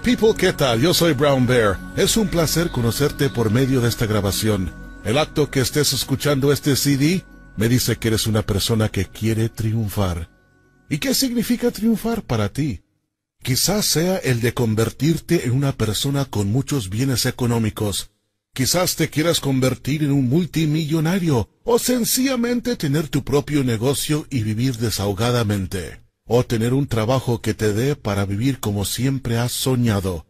people, ¿qué tal? Yo soy Brown Bear. Es un placer conocerte por medio de esta grabación. El acto que estés escuchando este CD me dice que eres una persona que quiere triunfar. ¿Y qué significa triunfar para ti? Quizás sea el de convertirte en una persona con muchos bienes económicos. Quizás te quieras convertir en un multimillonario o sencillamente tener tu propio negocio y vivir desahogadamente o tener un trabajo que te dé para vivir como siempre has soñado.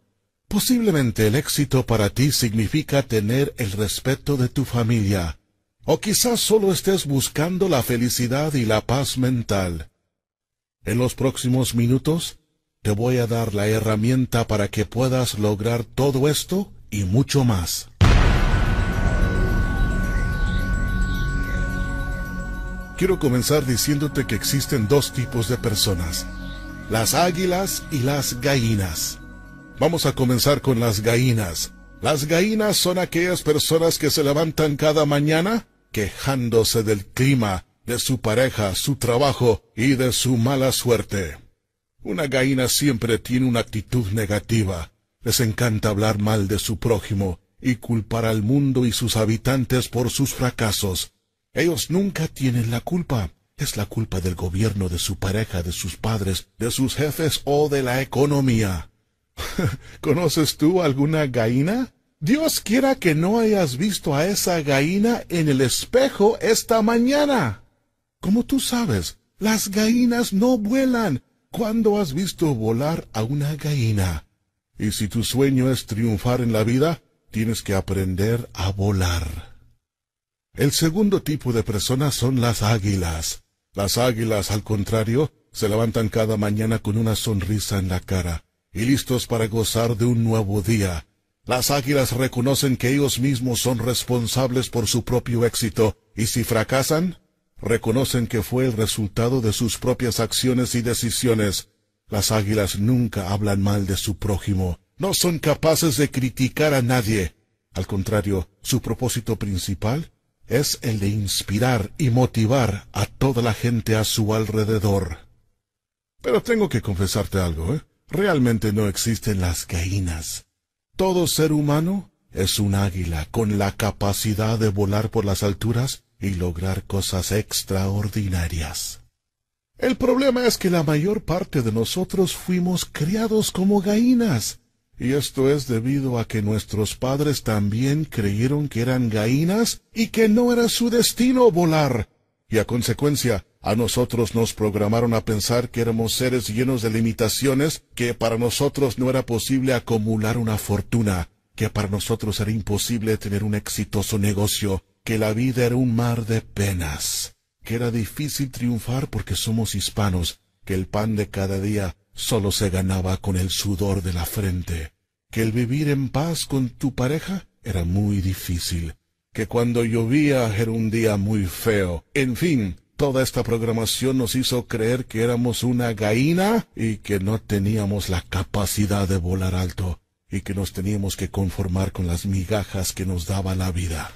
Posiblemente el éxito para ti significa tener el respeto de tu familia, o quizás solo estés buscando la felicidad y la paz mental. En los próximos minutos, te voy a dar la herramienta para que puedas lograr todo esto y mucho más. quiero comenzar diciéndote que existen dos tipos de personas, las águilas y las gallinas. Vamos a comenzar con las gallinas. Las gallinas son aquellas personas que se levantan cada mañana quejándose del clima, de su pareja, su trabajo y de su mala suerte. Una gallina siempre tiene una actitud negativa. Les encanta hablar mal de su prójimo y culpar al mundo y sus habitantes por sus fracasos. Ellos nunca tienen la culpa. Es la culpa del gobierno, de su pareja, de sus padres, de sus jefes o de la economía. ¿Conoces tú alguna gallina? Dios quiera que no hayas visto a esa gallina en el espejo esta mañana. Como tú sabes, las gallinas no vuelan. ¿Cuándo has visto volar a una gallina? Y si tu sueño es triunfar en la vida, tienes que aprender a volar. El segundo tipo de personas son las águilas. Las águilas, al contrario, se levantan cada mañana con una sonrisa en la cara y listos para gozar de un nuevo día. Las águilas reconocen que ellos mismos son responsables por su propio éxito y si fracasan, reconocen que fue el resultado de sus propias acciones y decisiones. Las águilas nunca hablan mal de su prójimo, no son capaces de criticar a nadie. Al contrario, su propósito principal es el de inspirar y motivar a toda la gente a su alrededor. Pero tengo que confesarte algo, ¿eh? Realmente no existen las gallinas. Todo ser humano es un águila con la capacidad de volar por las alturas y lograr cosas extraordinarias. El problema es que la mayor parte de nosotros fuimos criados como gallinas, y esto es debido a que nuestros padres también creyeron que eran gallinas y que no era su destino volar. Y a consecuencia, a nosotros nos programaron a pensar que éramos seres llenos de limitaciones, que para nosotros no era posible acumular una fortuna, que para nosotros era imposible tener un exitoso negocio, que la vida era un mar de penas, que era difícil triunfar porque somos hispanos, que el pan de cada día Solo se ganaba con el sudor de la frente, que el vivir en paz con tu pareja era muy difícil, que cuando llovía era un día muy feo, en fin, Toda esta programación nos hizo creer que éramos una gallina y que no teníamos la capacidad de volar alto y que nos teníamos que conformar con las migajas que nos daba la vida.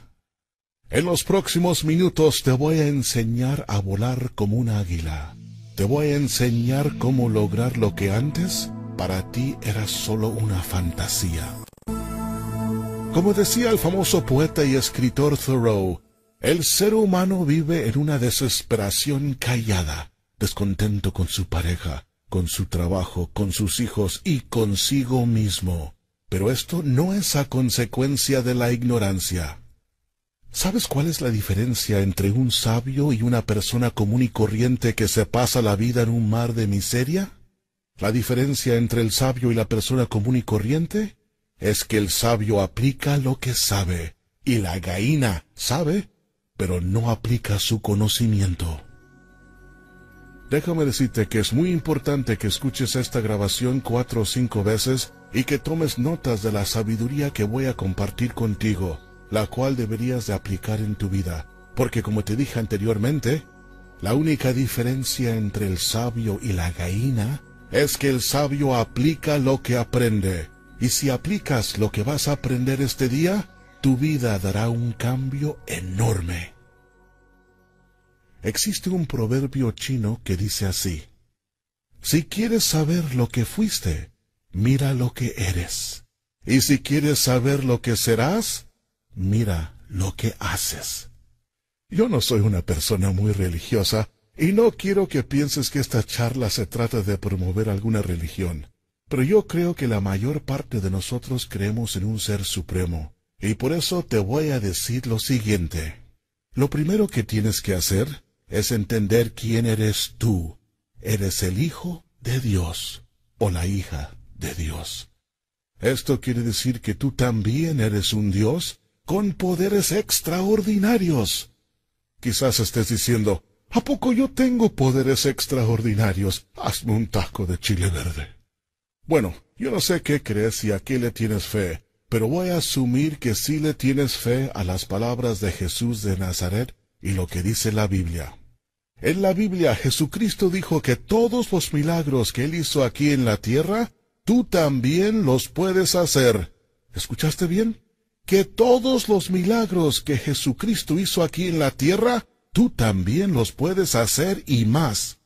En los próximos minutos te voy a enseñar a volar como un águila. Te voy a enseñar cómo lograr lo que antes para ti era solo una fantasía. Como decía el famoso poeta y escritor Thoreau, el ser humano vive en una desesperación callada, descontento con su pareja, con su trabajo, con sus hijos y consigo mismo. Pero esto no es a consecuencia de la ignorancia. ¿Sabes cuál es la diferencia entre un sabio y una persona común y corriente que se pasa la vida en un mar de miseria? La diferencia entre el sabio y la persona común y corriente es que el sabio aplica lo que sabe y la gallina sabe, pero no aplica su conocimiento. Déjame decirte que es muy importante que escuches esta grabación cuatro o cinco veces y que tomes notas de la sabiduría que voy a compartir contigo la cual deberías de aplicar en tu vida, porque como te dije anteriormente, la única diferencia entre el sabio y la gallina es que el sabio aplica lo que aprende, y si aplicas lo que vas a aprender este día, tu vida dará un cambio enorme. Existe un proverbio chino que dice así, Si quieres saber lo que fuiste, mira lo que eres, y si quieres saber lo que serás, mira lo que haces. Yo no soy una persona muy religiosa y no quiero que pienses que esta charla se trata de promover alguna religión, pero yo creo que la mayor parte de nosotros creemos en un ser supremo, y por eso te voy a decir lo siguiente. Lo primero que tienes que hacer es entender quién eres tú. Eres el Hijo de Dios o la hija de Dios. Esto quiere decir que tú también eres un Dios con poderes extraordinarios. Quizás estés diciendo, ¿a poco yo tengo poderes extraordinarios? Hazme un taco de chile verde. Bueno, yo no sé qué crees y a qué le tienes fe, pero voy a asumir que sí le tienes fe a las palabras de Jesús de Nazaret y lo que dice la Biblia. En la Biblia Jesucristo dijo que todos los milagros que él hizo aquí en la tierra, tú también los puedes hacer. ¿Escuchaste bien? que todos los milagros que Jesucristo hizo aquí en la tierra, tú también los puedes hacer y más.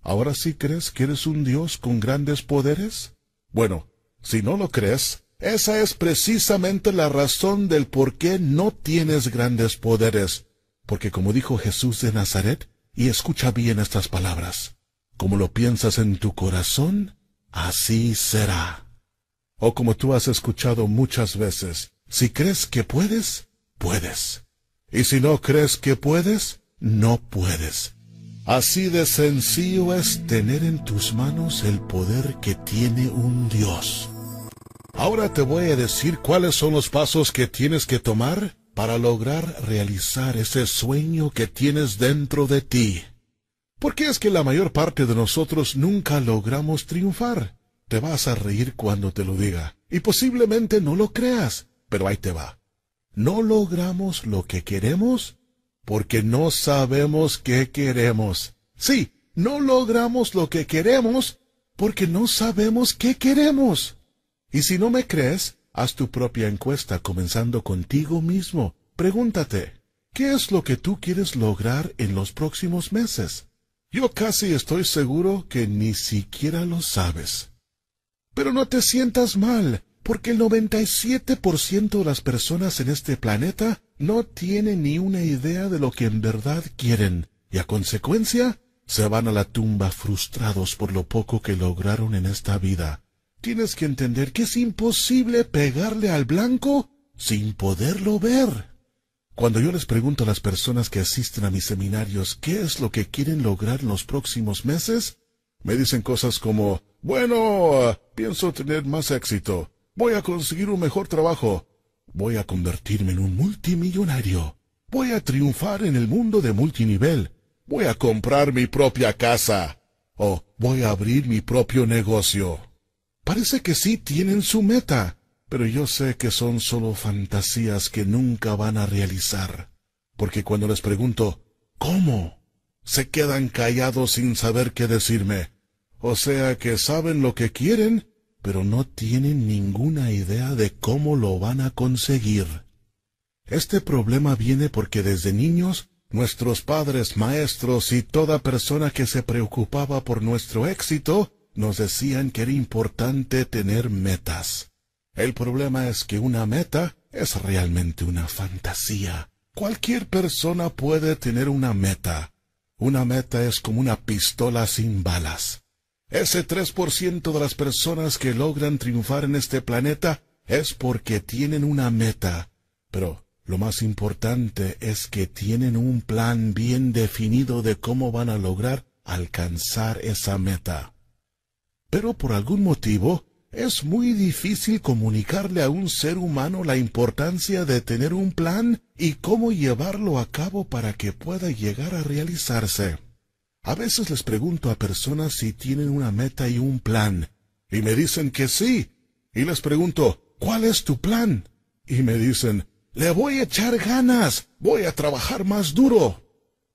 ¿Ahora sí crees que eres un Dios con grandes poderes? Bueno, si no lo crees, esa es precisamente la razón del por qué no tienes grandes poderes. Porque como dijo Jesús de Nazaret, y escucha bien estas palabras, como lo piensas en tu corazón, así será. O como tú has escuchado muchas veces, si crees que puedes, puedes. Y si no crees que puedes, no puedes. Así de sencillo es tener en tus manos el poder que tiene un Dios. Ahora te voy a decir cuáles son los pasos que tienes que tomar para lograr realizar ese sueño que tienes dentro de ti. Porque es que la mayor parte de nosotros nunca logramos triunfar? Te vas a reír cuando te lo diga. Y posiblemente no lo creas, pero ahí te va. No logramos lo que queremos porque no sabemos qué queremos. Sí, no logramos lo que queremos porque no sabemos qué queremos. Y si no me crees, haz tu propia encuesta comenzando contigo mismo. Pregúntate, ¿qué es lo que tú quieres lograr en los próximos meses? Yo casi estoy seguro que ni siquiera lo sabes. Pero no te sientas mal porque el 97% de las personas en este planeta no tienen ni una idea de lo que en verdad quieren, y a consecuencia se van a la tumba frustrados por lo poco que lograron en esta vida. Tienes que entender que es imposible pegarle al blanco sin poderlo ver. Cuando yo les pregunto a las personas que asisten a mis seminarios qué es lo que quieren lograr en los próximos meses, me dicen cosas como, bueno, pienso tener más éxito, Voy a conseguir un mejor trabajo. Voy a convertirme en un multimillonario. Voy a triunfar en el mundo de multinivel. Voy a comprar mi propia casa. O voy a abrir mi propio negocio. Parece que sí tienen su meta, pero yo sé que son solo fantasías que nunca van a realizar. Porque cuando les pregunto, ¿cómo? se quedan callados sin saber qué decirme. O sea que saben lo que quieren, pero no tienen ninguna idea de cómo lo van a conseguir. Este problema viene porque desde niños nuestros padres, maestros y toda persona que se preocupaba por nuestro éxito nos decían que era importante tener metas. El problema es que una meta es realmente una fantasía. Cualquier persona puede tener una meta. Una meta es como una pistola sin balas. Ese 3% de las personas que logran triunfar en este planeta es porque tienen una meta. Pero lo más importante es que tienen un plan bien definido de cómo van a lograr alcanzar esa meta. Pero por algún motivo, es muy difícil comunicarle a un ser humano la importancia de tener un plan y cómo llevarlo a cabo para que pueda llegar a realizarse. A veces les pregunto a personas si tienen una meta y un plan, y me dicen que sí, y les pregunto, ¿cuál es tu plan? Y me dicen, le voy a echar ganas, voy a trabajar más duro.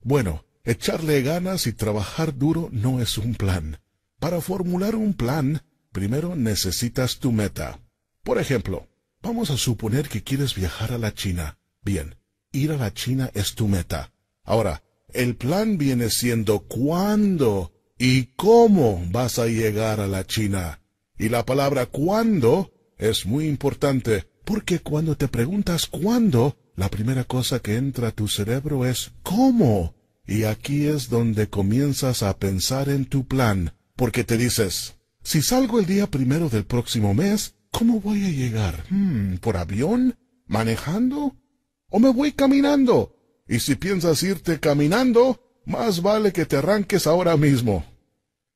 Bueno, echarle ganas y trabajar duro no es un plan. Para formular un plan, primero necesitas tu meta. Por ejemplo, vamos a suponer que quieres viajar a la China. Bien, ir a la China es tu meta. Ahora, el plan viene siendo cuándo y cómo vas a llegar a la China. Y la palabra cuándo es muy importante, porque cuando te preguntas cuándo, la primera cosa que entra a tu cerebro es cómo. Y aquí es donde comienzas a pensar en tu plan, porque te dices, si salgo el día primero del próximo mes, ¿cómo voy a llegar? Hmm, ¿Por avión? ¿Manejando? ¿O me voy caminando? y si piensas irte caminando, más vale que te arranques ahora mismo.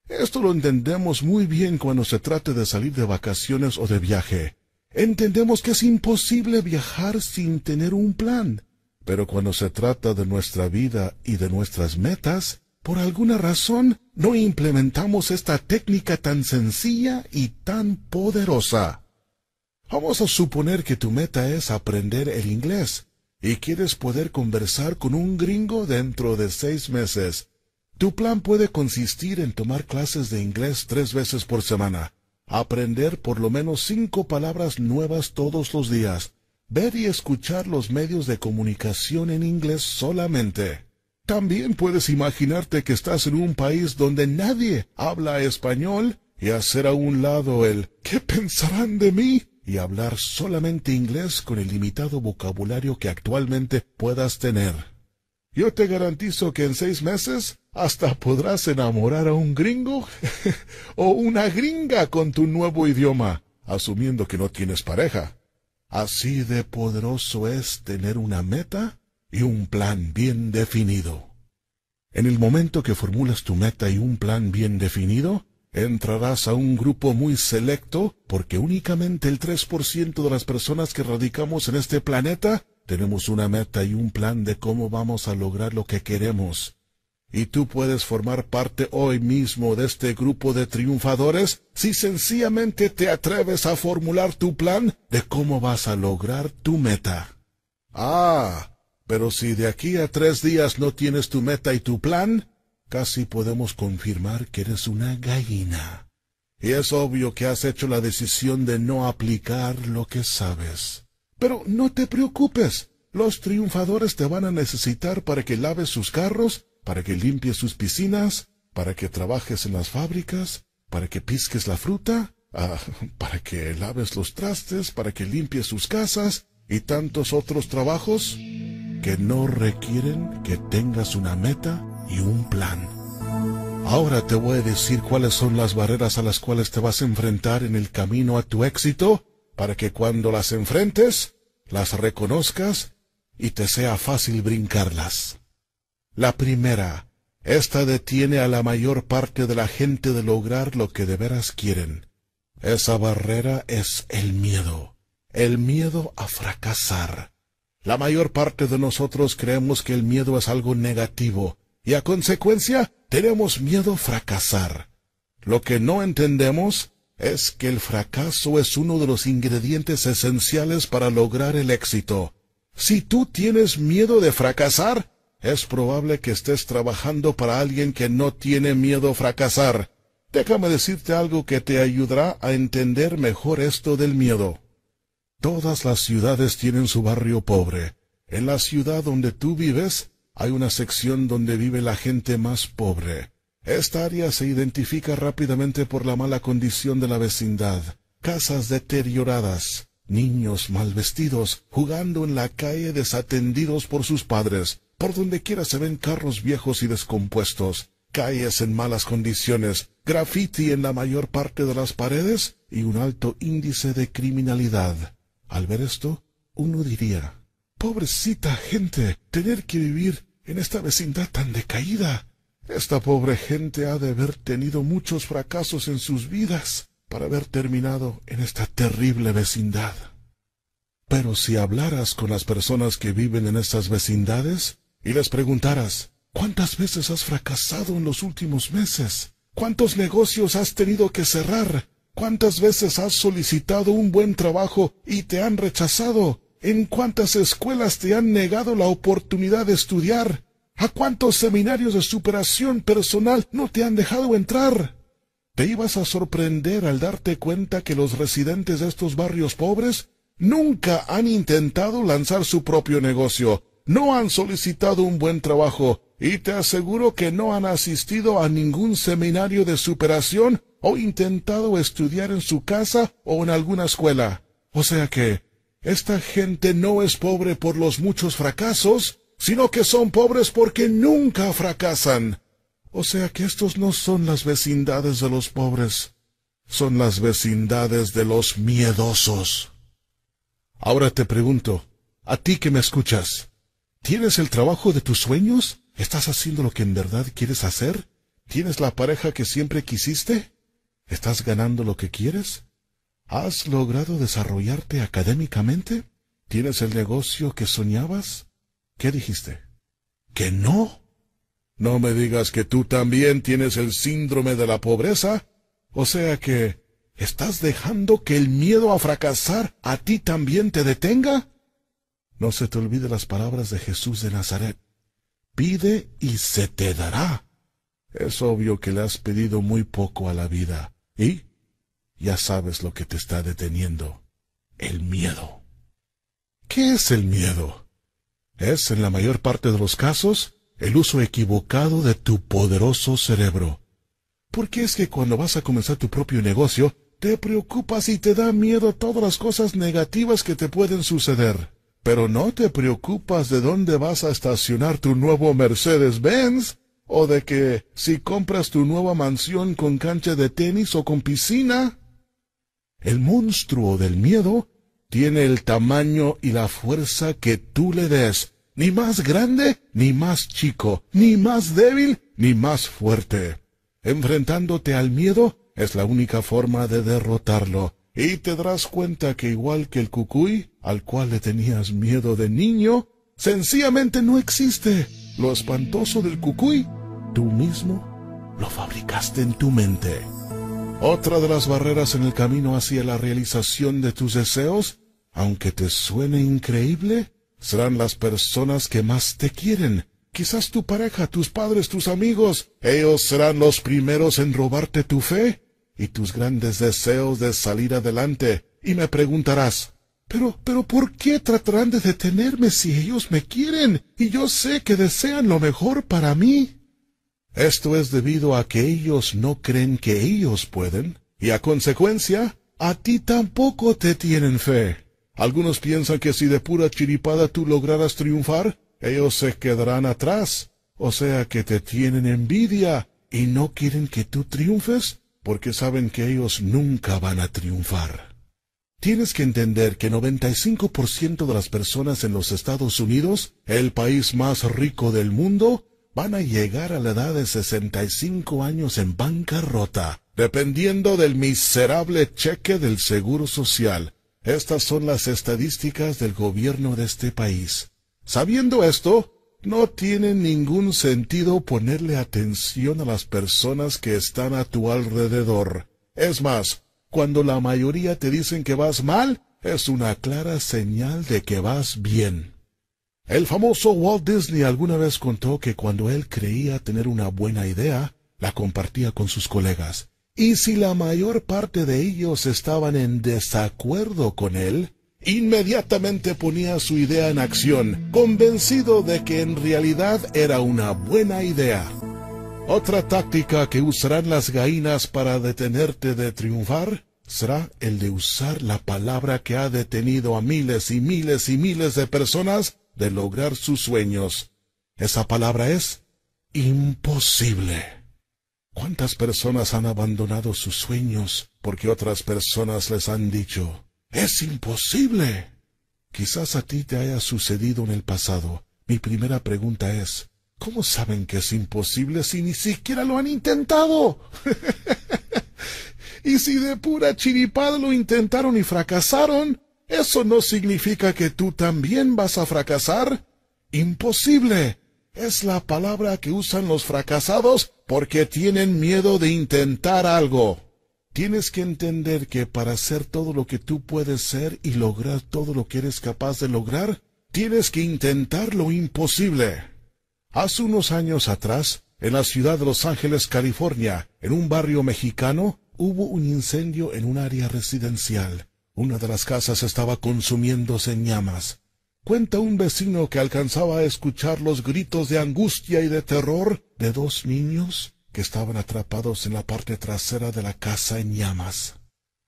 Esto lo entendemos muy bien cuando se trate de salir de vacaciones o de viaje. Entendemos que es imposible viajar sin tener un plan, pero cuando se trata de nuestra vida y de nuestras metas, por alguna razón no implementamos esta técnica tan sencilla y tan poderosa. Vamos a suponer que tu meta es aprender el inglés, y quieres poder conversar con un gringo dentro de seis meses, tu plan puede consistir en tomar clases de inglés tres veces por semana, aprender por lo menos cinco palabras nuevas todos los días, ver y escuchar los medios de comunicación en inglés solamente. También puedes imaginarte que estás en un país donde nadie habla español y hacer a un lado el ¿qué pensarán de mí? y hablar solamente inglés con el limitado vocabulario que actualmente puedas tener. Yo te garantizo que en seis meses hasta podrás enamorar a un gringo o una gringa con tu nuevo idioma, asumiendo que no tienes pareja. Así de poderoso es tener una meta y un plan bien definido. En el momento que formulas tu meta y un plan bien definido, entrarás a un grupo muy selecto porque únicamente el 3% de las personas que radicamos en este planeta tenemos una meta y un plan de cómo vamos a lograr lo que queremos. Y tú puedes formar parte hoy mismo de este grupo de triunfadores si sencillamente te atreves a formular tu plan de cómo vas a lograr tu meta. Ah, pero si de aquí a tres días no tienes tu meta y tu plan, casi podemos confirmar que eres una gallina. Y es obvio que has hecho la decisión de no aplicar lo que sabes. Pero no te preocupes. Los triunfadores te van a necesitar para que laves sus carros, para que limpies sus piscinas, para que trabajes en las fábricas, para que pisques la fruta, ah, para que laves los trastes, para que limpies sus casas y tantos otros trabajos que no requieren que tengas una meta y un plan. Ahora te voy a decir cuáles son las barreras a las cuales te vas a enfrentar en el camino a tu éxito, para que cuando las enfrentes, las reconozcas y te sea fácil brincarlas. La primera, esta detiene a la mayor parte de la gente de lograr lo que de veras quieren. Esa barrera es el miedo, el miedo a fracasar. La mayor parte de nosotros creemos que el miedo es algo negativo, y a consecuencia tenemos miedo a fracasar. Lo que no entendemos es que el fracaso es uno de los ingredientes esenciales para lograr el éxito. Si tú tienes miedo de fracasar, es probable que estés trabajando para alguien que no tiene miedo a fracasar. Déjame decirte algo que te ayudará a entender mejor esto del miedo. Todas las ciudades tienen su barrio pobre. En la ciudad donde tú vives, hay una sección donde vive la gente más pobre. Esta área se identifica rápidamente por la mala condición de la vecindad, casas deterioradas, niños mal vestidos, jugando en la calle desatendidos por sus padres, por donde quiera se ven carros viejos y descompuestos, calles en malas condiciones, graffiti en la mayor parte de las paredes y un alto índice de criminalidad. Al ver esto, uno diría, pobrecita gente, tener que vivir en esta vecindad tan decaída. Esta pobre gente ha de haber tenido muchos fracasos en sus vidas para haber terminado en esta terrible vecindad. Pero si hablaras con las personas que viven en estas vecindades y les preguntaras cuántas veces has fracasado en los últimos meses, cuántos negocios has tenido que cerrar, cuántas veces has solicitado un buen trabajo y te han rechazado, ¿En cuántas escuelas te han negado la oportunidad de estudiar? ¿A cuántos seminarios de superación personal no te han dejado entrar? Te ibas a sorprender al darte cuenta que los residentes de estos barrios pobres nunca han intentado lanzar su propio negocio, no han solicitado un buen trabajo, y te aseguro que no han asistido a ningún seminario de superación o intentado estudiar en su casa o en alguna escuela. O sea que, esta gente no es pobre por los muchos fracasos, sino que son pobres porque nunca fracasan. O sea que estos no son las vecindades de los pobres, son las vecindades de los miedosos. Ahora te pregunto, a ti que me escuchas, ¿tienes el trabajo de tus sueños? ¿Estás haciendo lo que en verdad quieres hacer? ¿Tienes la pareja que siempre quisiste? ¿Estás ganando lo que quieres? ¿Has logrado desarrollarte académicamente? ¿Tienes el negocio que soñabas? ¿Qué dijiste? ¿Que no? No me digas que tú también tienes el síndrome de la pobreza. O sea que... ¿Estás dejando que el miedo a fracasar a ti también te detenga? No se te olvide las palabras de Jesús de Nazaret. Pide y se te dará. Es obvio que le has pedido muy poco a la vida. ¿Y ya sabes lo que te está deteniendo. El miedo. ¿Qué es el miedo? Es, en la mayor parte de los casos, el uso equivocado de tu poderoso cerebro. Porque es que cuando vas a comenzar tu propio negocio, te preocupas y te da miedo todas las cosas negativas que te pueden suceder. Pero no te preocupas de dónde vas a estacionar tu nuevo Mercedes-Benz, o de que si compras tu nueva mansión con cancha de tenis o con piscina, el monstruo del miedo tiene el tamaño y la fuerza que tú le des, ni más grande, ni más chico, ni más débil, ni más fuerte. Enfrentándote al miedo es la única forma de derrotarlo, y te darás cuenta que igual que el cucuy, al cual le tenías miedo de niño, sencillamente no existe. Lo espantoso del cucuy, tú mismo lo fabricaste en tu mente. Otra de las barreras en el camino hacia la realización de tus deseos, aunque te suene increíble, serán las personas que más te quieren. Quizás tu pareja, tus padres, tus amigos. Ellos serán los primeros en robarte tu fe y tus grandes deseos de salir adelante. Y me preguntarás, pero, pero, ¿por qué tratarán de detenerme si ellos me quieren? Y yo sé que desean lo mejor para mí. Esto es debido a que ellos no creen que ellos pueden, y a consecuencia, a ti tampoco te tienen fe. Algunos piensan que si de pura chiripada tú lograras triunfar, ellos se quedarán atrás, o sea que te tienen envidia y no quieren que tú triunfes porque saben que ellos nunca van a triunfar. Tienes que entender que 95% de las personas en los Estados Unidos, el país más rico del mundo, van a llegar a la edad de 65 años en bancarrota, dependiendo del miserable cheque del Seguro Social. Estas son las estadísticas del gobierno de este país. Sabiendo esto, no tiene ningún sentido ponerle atención a las personas que están a tu alrededor. Es más, cuando la mayoría te dicen que vas mal, es una clara señal de que vas bien. El famoso Walt Disney alguna vez contó que cuando él creía tener una buena idea, la compartía con sus colegas, y si la mayor parte de ellos estaban en desacuerdo con él, inmediatamente ponía su idea en acción, convencido de que en realidad era una buena idea. Otra táctica que usarán las gallinas para detenerte de triunfar será el de usar la palabra que ha detenido a miles y miles y miles de personas de lograr sus sueños. Esa palabra es imposible. ¿Cuántas personas han abandonado sus sueños porque otras personas les han dicho, es imposible? Quizás a ti te haya sucedido en el pasado. Mi primera pregunta es, ¿cómo saben que es imposible si ni siquiera lo han intentado? y si de pura chiripada lo intentaron y fracasaron, ¿Eso no significa que tú también vas a fracasar? Imposible. Es la palabra que usan los fracasados porque tienen miedo de intentar algo. Tienes que entender que para ser todo lo que tú puedes ser y lograr todo lo que eres capaz de lograr, tienes que intentar lo imposible. Hace unos años atrás, en la ciudad de Los Ángeles, California, en un barrio mexicano, hubo un incendio en un área residencial. Una de las casas estaba consumiéndose en llamas. Cuenta un vecino que alcanzaba a escuchar los gritos de angustia y de terror de dos niños que estaban atrapados en la parte trasera de la casa en llamas.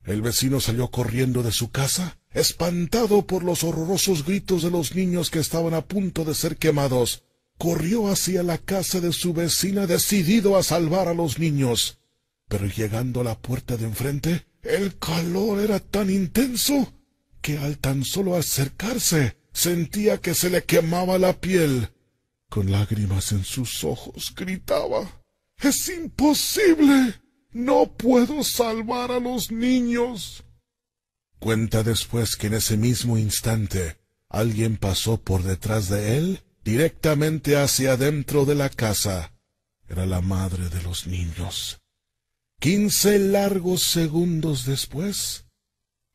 El vecino salió corriendo de su casa, espantado por los horrorosos gritos de los niños que estaban a punto de ser quemados. Corrió hacia la casa de su vecina decidido a salvar a los niños. Pero llegando a la puerta de enfrente, el calor era tan intenso que al tan solo acercarse sentía que se le quemaba la piel. Con lágrimas en sus ojos gritaba Es imposible. No puedo salvar a los niños. Cuenta después que en ese mismo instante alguien pasó por detrás de él directamente hacia adentro de la casa. Era la madre de los niños. Quince largos segundos después,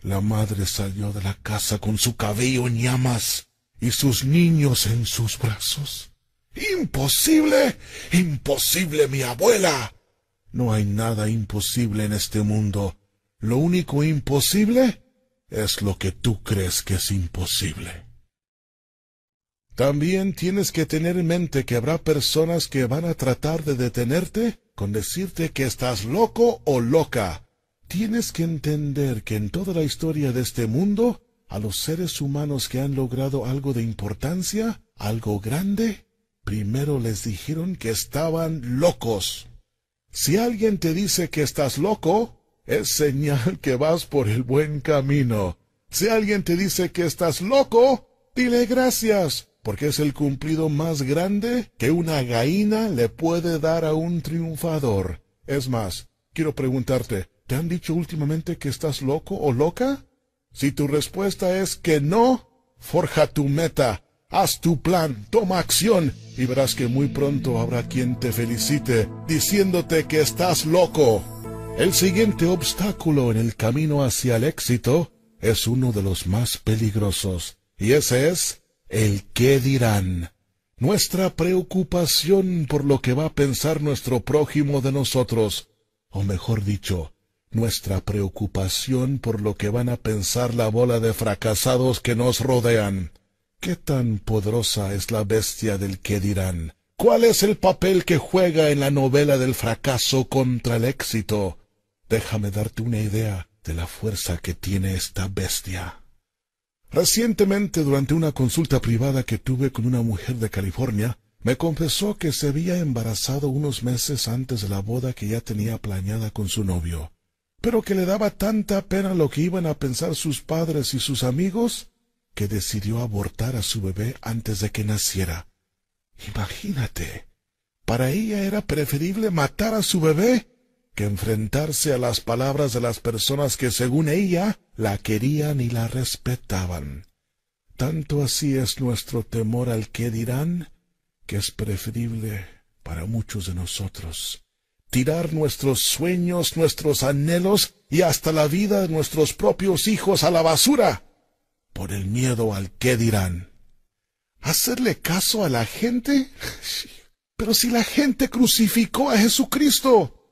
la madre salió de la casa con su cabello en llamas y sus niños en sus brazos. ¡Imposible! ¡Imposible, mi abuela! No hay nada imposible en este mundo. Lo único imposible es lo que tú crees que es imposible. También tienes que tener en mente que habrá personas que van a tratar de detenerte con decirte que estás loco o loca. Tienes que entender que en toda la historia de este mundo, a los seres humanos que han logrado algo de importancia, algo grande, primero les dijeron que estaban locos. Si alguien te dice que estás loco, es señal que vas por el buen camino. Si alguien te dice que estás loco, dile gracias porque es el cumplido más grande que una gallina le puede dar a un triunfador. Es más, quiero preguntarte, ¿te han dicho últimamente que estás loco o loca? Si tu respuesta es que no, forja tu meta, haz tu plan, toma acción y verás que muy pronto habrá quien te felicite diciéndote que estás loco. El siguiente obstáculo en el camino hacia el éxito es uno de los más peligrosos, y ese es el qué dirán, nuestra preocupación por lo que va a pensar nuestro prójimo de nosotros, o mejor dicho, nuestra preocupación por lo que van a pensar la bola de fracasados que nos rodean. ¿Qué tan poderosa es la bestia del qué dirán? ¿Cuál es el papel que juega en la novela del fracaso contra el éxito? Déjame darte una idea de la fuerza que tiene esta bestia. Recientemente, durante una consulta privada que tuve con una mujer de California, me confesó que se había embarazado unos meses antes de la boda que ya tenía planeada con su novio, pero que le daba tanta pena lo que iban a pensar sus padres y sus amigos, que decidió abortar a su bebé antes de que naciera. Imagínate. Para ella era preferible matar a su bebé que enfrentarse a las palabras de las personas que según ella la querían y la respetaban. Tanto así es nuestro temor al que dirán, que es preferible para muchos de nosotros tirar nuestros sueños, nuestros anhelos y hasta la vida de nuestros propios hijos a la basura por el miedo al qué dirán. ¿Hacerle caso a la gente? Pero si la gente crucificó a Jesucristo,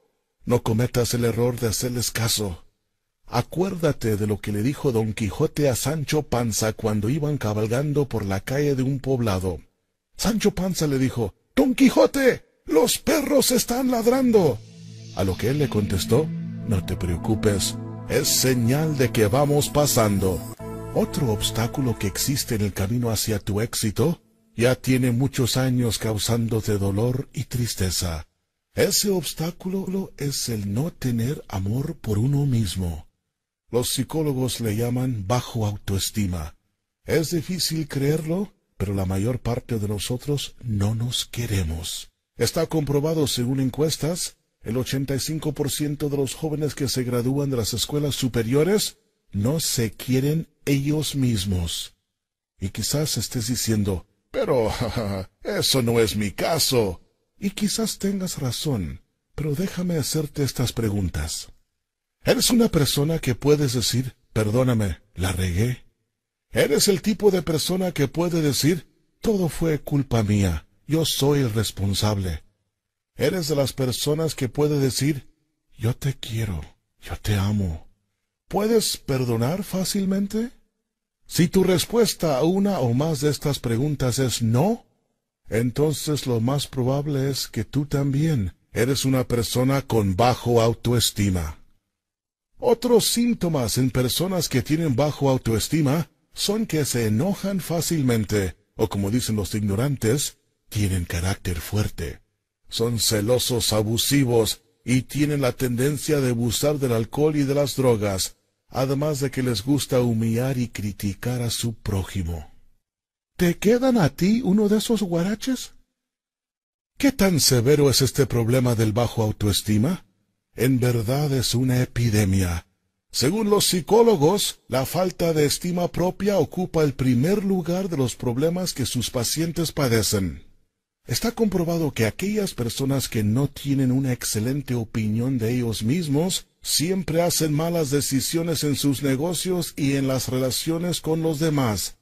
no cometas el error de hacerles caso. Acuérdate de lo que le dijo don Quijote a Sancho Panza cuando iban cabalgando por la calle de un poblado. Sancho Panza le dijo, Don Quijote, los perros están ladrando. A lo que él le contestó, No te preocupes, es señal de que vamos pasando. Otro obstáculo que existe en el camino hacia tu éxito ya tiene muchos años causándote dolor y tristeza. Ese obstáculo es el no tener amor por uno mismo. Los psicólogos le llaman bajo autoestima. Es difícil creerlo, pero la mayor parte de nosotros no nos queremos. Está comprobado, según encuestas, el 85% de los jóvenes que se gradúan de las escuelas superiores no se quieren ellos mismos. Y quizás estés diciendo, pero eso no es mi caso. Y quizás tengas razón, pero déjame hacerte estas preguntas. ¿Eres una persona que puedes decir, perdóname, la regué? ¿Eres el tipo de persona que puede decir, todo fue culpa mía, yo soy responsable? ¿Eres de las personas que puede decir, yo te quiero, yo te amo? ¿Puedes perdonar fácilmente? Si tu respuesta a una o más de estas preguntas es no, entonces lo más probable es que tú también eres una persona con bajo autoestima. Otros síntomas en personas que tienen bajo autoestima son que se enojan fácilmente, o como dicen los ignorantes, tienen carácter fuerte. Son celosos abusivos y tienen la tendencia de abusar del alcohol y de las drogas, además de que les gusta humillar y criticar a su prójimo. ¿Te quedan a ti uno de esos guaraches? ¿Qué tan severo es este problema del bajo autoestima? En verdad es una epidemia. Según los psicólogos, la falta de estima propia ocupa el primer lugar de los problemas que sus pacientes padecen. Está comprobado que aquellas personas que no tienen una excelente opinión de ellos mismos siempre hacen malas decisiones en sus negocios y en las relaciones con los demás,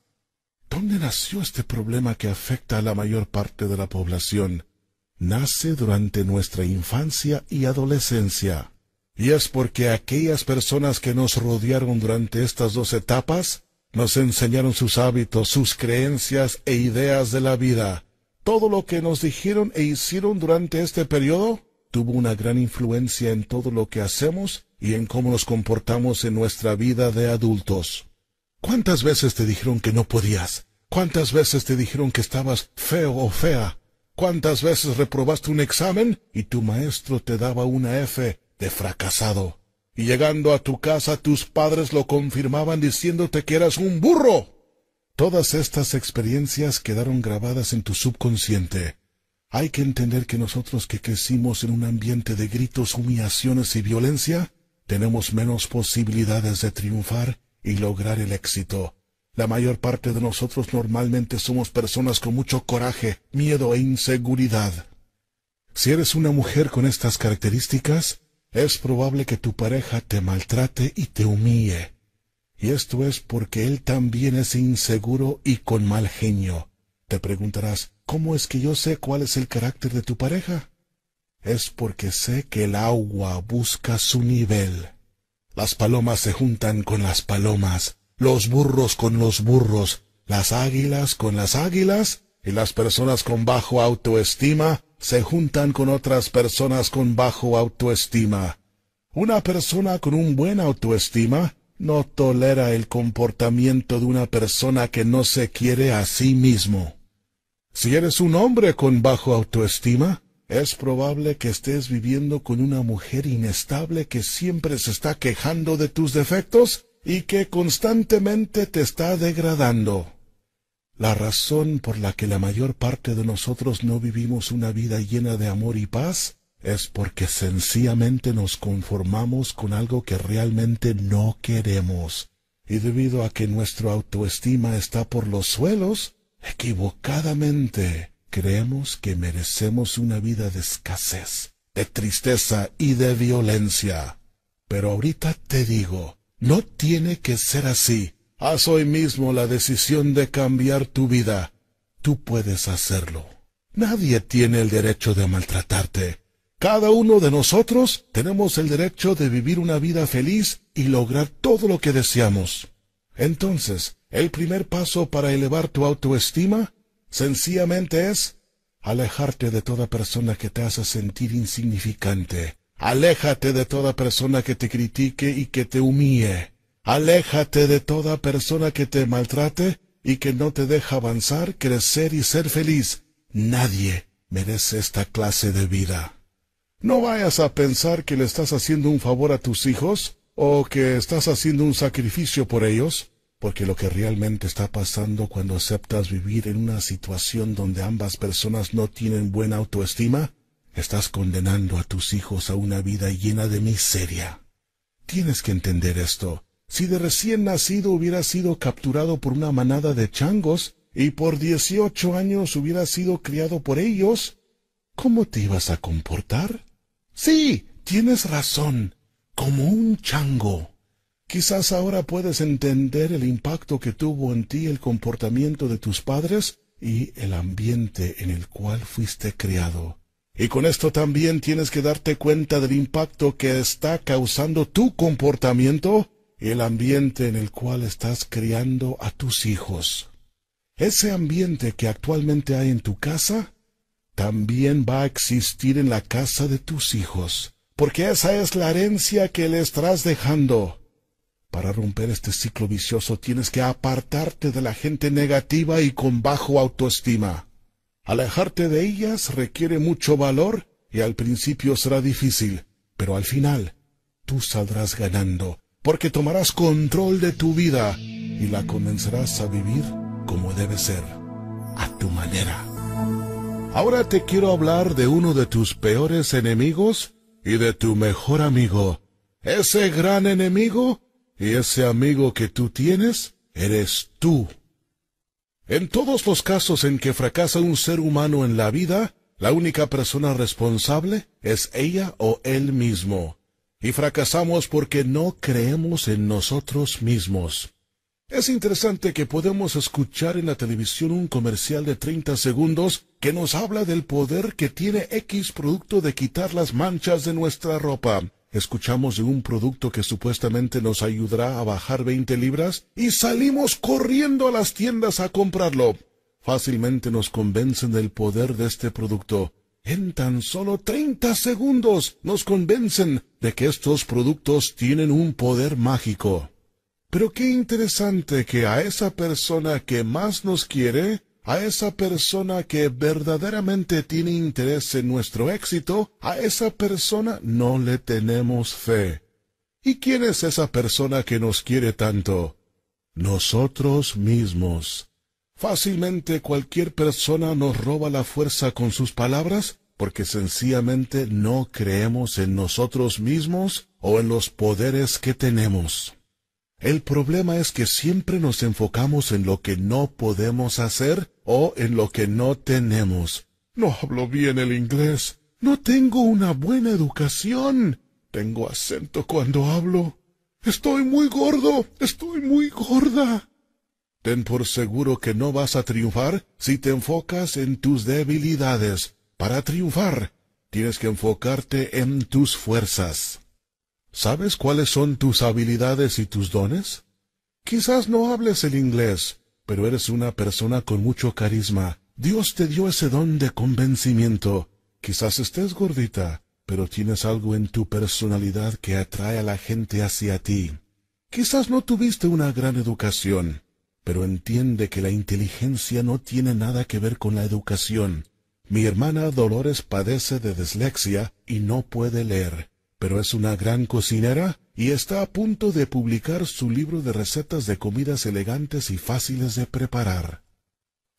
¿Dónde nació este problema que afecta a la mayor parte de la población? Nace durante nuestra infancia y adolescencia. Y es porque aquellas personas que nos rodearon durante estas dos etapas nos enseñaron sus hábitos, sus creencias e ideas de la vida. Todo lo que nos dijeron e hicieron durante este periodo tuvo una gran influencia en todo lo que hacemos y en cómo nos comportamos en nuestra vida de adultos. ¿Cuántas veces te dijeron que no podías? ¿Cuántas veces te dijeron que estabas feo o fea? ¿Cuántas veces reprobaste un examen y tu maestro te daba una F de fracasado? Y llegando a tu casa tus padres lo confirmaban diciéndote que eras un burro. Todas estas experiencias quedaron grabadas en tu subconsciente. Hay que entender que nosotros que crecimos en un ambiente de gritos, humillaciones y violencia, tenemos menos posibilidades de triunfar y lograr el éxito. La mayor parte de nosotros normalmente somos personas con mucho coraje, miedo e inseguridad. Si eres una mujer con estas características, es probable que tu pareja te maltrate y te humille. Y esto es porque él también es inseguro y con mal genio. Te preguntarás, ¿cómo es que yo sé cuál es el carácter de tu pareja? Es porque sé que el agua busca su nivel. Las palomas se juntan con las palomas, los burros con los burros, las águilas con las águilas y las personas con bajo autoestima se juntan con otras personas con bajo autoestima. Una persona con un buen autoestima no tolera el comportamiento de una persona que no se quiere a sí mismo. Si eres un hombre con bajo autoestima, es probable que estés viviendo con una mujer inestable que siempre se está quejando de tus defectos y que constantemente te está degradando. La razón por la que la mayor parte de nosotros no vivimos una vida llena de amor y paz es porque sencillamente nos conformamos con algo que realmente no queremos. Y debido a que nuestra autoestima está por los suelos, equivocadamente Creemos que merecemos una vida de escasez, de tristeza y de violencia. Pero ahorita te digo, no tiene que ser así. Haz hoy mismo la decisión de cambiar tu vida. Tú puedes hacerlo. Nadie tiene el derecho de maltratarte. Cada uno de nosotros tenemos el derecho de vivir una vida feliz y lograr todo lo que deseamos. Entonces, el primer paso para elevar tu autoestima Sencillamente es alejarte de toda persona que te hace sentir insignificante. Aléjate de toda persona que te critique y que te humille. Aléjate de toda persona que te maltrate y que no te deja avanzar, crecer y ser feliz. Nadie merece esta clase de vida. No vayas a pensar que le estás haciendo un favor a tus hijos o que estás haciendo un sacrificio por ellos porque lo que realmente está pasando cuando aceptas vivir en una situación donde ambas personas no tienen buena autoestima, estás condenando a tus hijos a una vida llena de miseria. Tienes que entender esto. Si de recién nacido hubiera sido capturado por una manada de changos y por dieciocho años hubiera sido criado por ellos, ¿cómo te ibas a comportar? Sí, tienes razón, como un chango. Quizás ahora puedes entender el impacto que tuvo en ti el comportamiento de tus padres y el ambiente en el cual fuiste criado. Y con esto también tienes que darte cuenta del impacto que está causando tu comportamiento y el ambiente en el cual estás criando a tus hijos. Ese ambiente que actualmente hay en tu casa también va a existir en la casa de tus hijos, porque esa es la herencia que le estás dejando. Para romper este ciclo vicioso tienes que apartarte de la gente negativa y con bajo autoestima. Alejarte de ellas requiere mucho valor y al principio será difícil, pero al final tú saldrás ganando, porque tomarás control de tu vida y la comenzarás a vivir como debe ser, a tu manera. Ahora te quiero hablar de uno de tus peores enemigos y de tu mejor amigo. Ese gran enemigo y ese amigo que tú tienes eres tú. En todos los casos en que fracasa un ser humano en la vida, la única persona responsable es ella o él mismo. Y fracasamos porque no creemos en nosotros mismos. Es interesante que podemos escuchar en la televisión un comercial de 30 segundos que nos habla del poder que tiene X producto de quitar las manchas de nuestra ropa escuchamos de un producto que supuestamente nos ayudará a bajar 20 libras y salimos corriendo a las tiendas a comprarlo. Fácilmente nos convencen del poder de este producto. En tan solo 30 segundos nos convencen de que estos productos tienen un poder mágico. Pero qué interesante que a esa persona que más nos quiere a esa persona que verdaderamente tiene interés en nuestro éxito, a esa persona no le tenemos fe. ¿Y quién es esa persona que nos quiere tanto? Nosotros mismos. Fácilmente cualquier persona nos roba la fuerza con sus palabras porque sencillamente no creemos en nosotros mismos o en los poderes que tenemos. El problema es que siempre nos enfocamos en lo que no podemos hacer o en lo que no tenemos. No hablo bien el inglés. No tengo una buena educación. Tengo acento cuando hablo. Estoy muy gordo. Estoy muy gorda. Ten por seguro que no vas a triunfar si te enfocas en tus debilidades. Para triunfar, tienes que enfocarte en tus fuerzas. ¿Sabes cuáles son tus habilidades y tus dones? Quizás no hables el inglés, pero eres una persona con mucho carisma. Dios te dio ese don de convencimiento. Quizás estés gordita, pero tienes algo en tu personalidad que atrae a la gente hacia ti. Quizás no tuviste una gran educación, pero entiende que la inteligencia no tiene nada que ver con la educación. Mi hermana Dolores padece de dislexia y no puede leer pero es una gran cocinera y está a punto de publicar su libro de recetas de comidas elegantes y fáciles de preparar.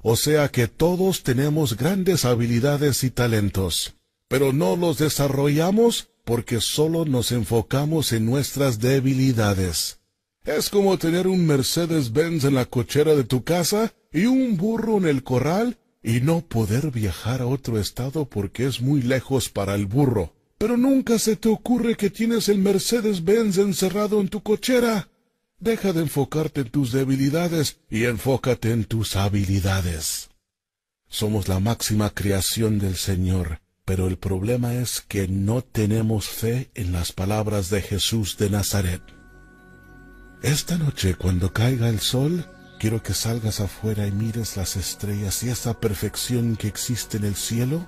O sea que todos tenemos grandes habilidades y talentos, pero no los desarrollamos porque solo nos enfocamos en nuestras debilidades. Es como tener un Mercedes-Benz en la cochera de tu casa y un burro en el corral y no poder viajar a otro estado porque es muy lejos para el burro pero nunca se te ocurre que tienes el Mercedes-Benz encerrado en tu cochera. Deja de enfocarte en tus debilidades y enfócate en tus habilidades. Somos la máxima creación del Señor, pero el problema es que no tenemos fe en las palabras de Jesús de Nazaret. Esta noche, cuando caiga el sol, quiero que salgas afuera y mires las estrellas y esa perfección que existe en el cielo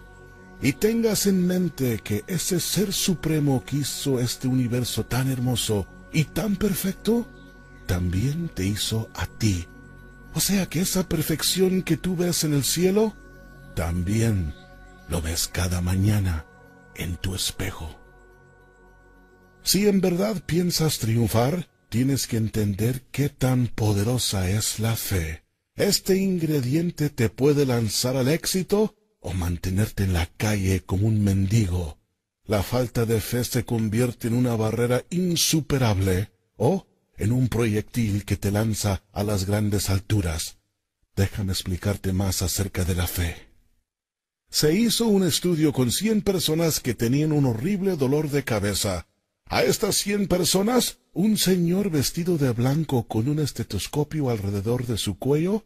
y tengas en mente que ese Ser Supremo que hizo este universo tan hermoso y tan perfecto, también te hizo a ti. O sea que esa perfección que tú ves en el cielo, también lo ves cada mañana en tu espejo. Si en verdad piensas triunfar, tienes que entender qué tan poderosa es la fe. Este ingrediente te puede lanzar al éxito o mantenerte en la calle como un mendigo. La falta de fe se convierte en una barrera insuperable o en un proyectil que te lanza a las grandes alturas. Déjame explicarte más acerca de la fe. Se hizo un estudio con cien personas que tenían un horrible dolor de cabeza. A estas cien personas, un señor vestido de blanco con un estetoscopio alrededor de su cuello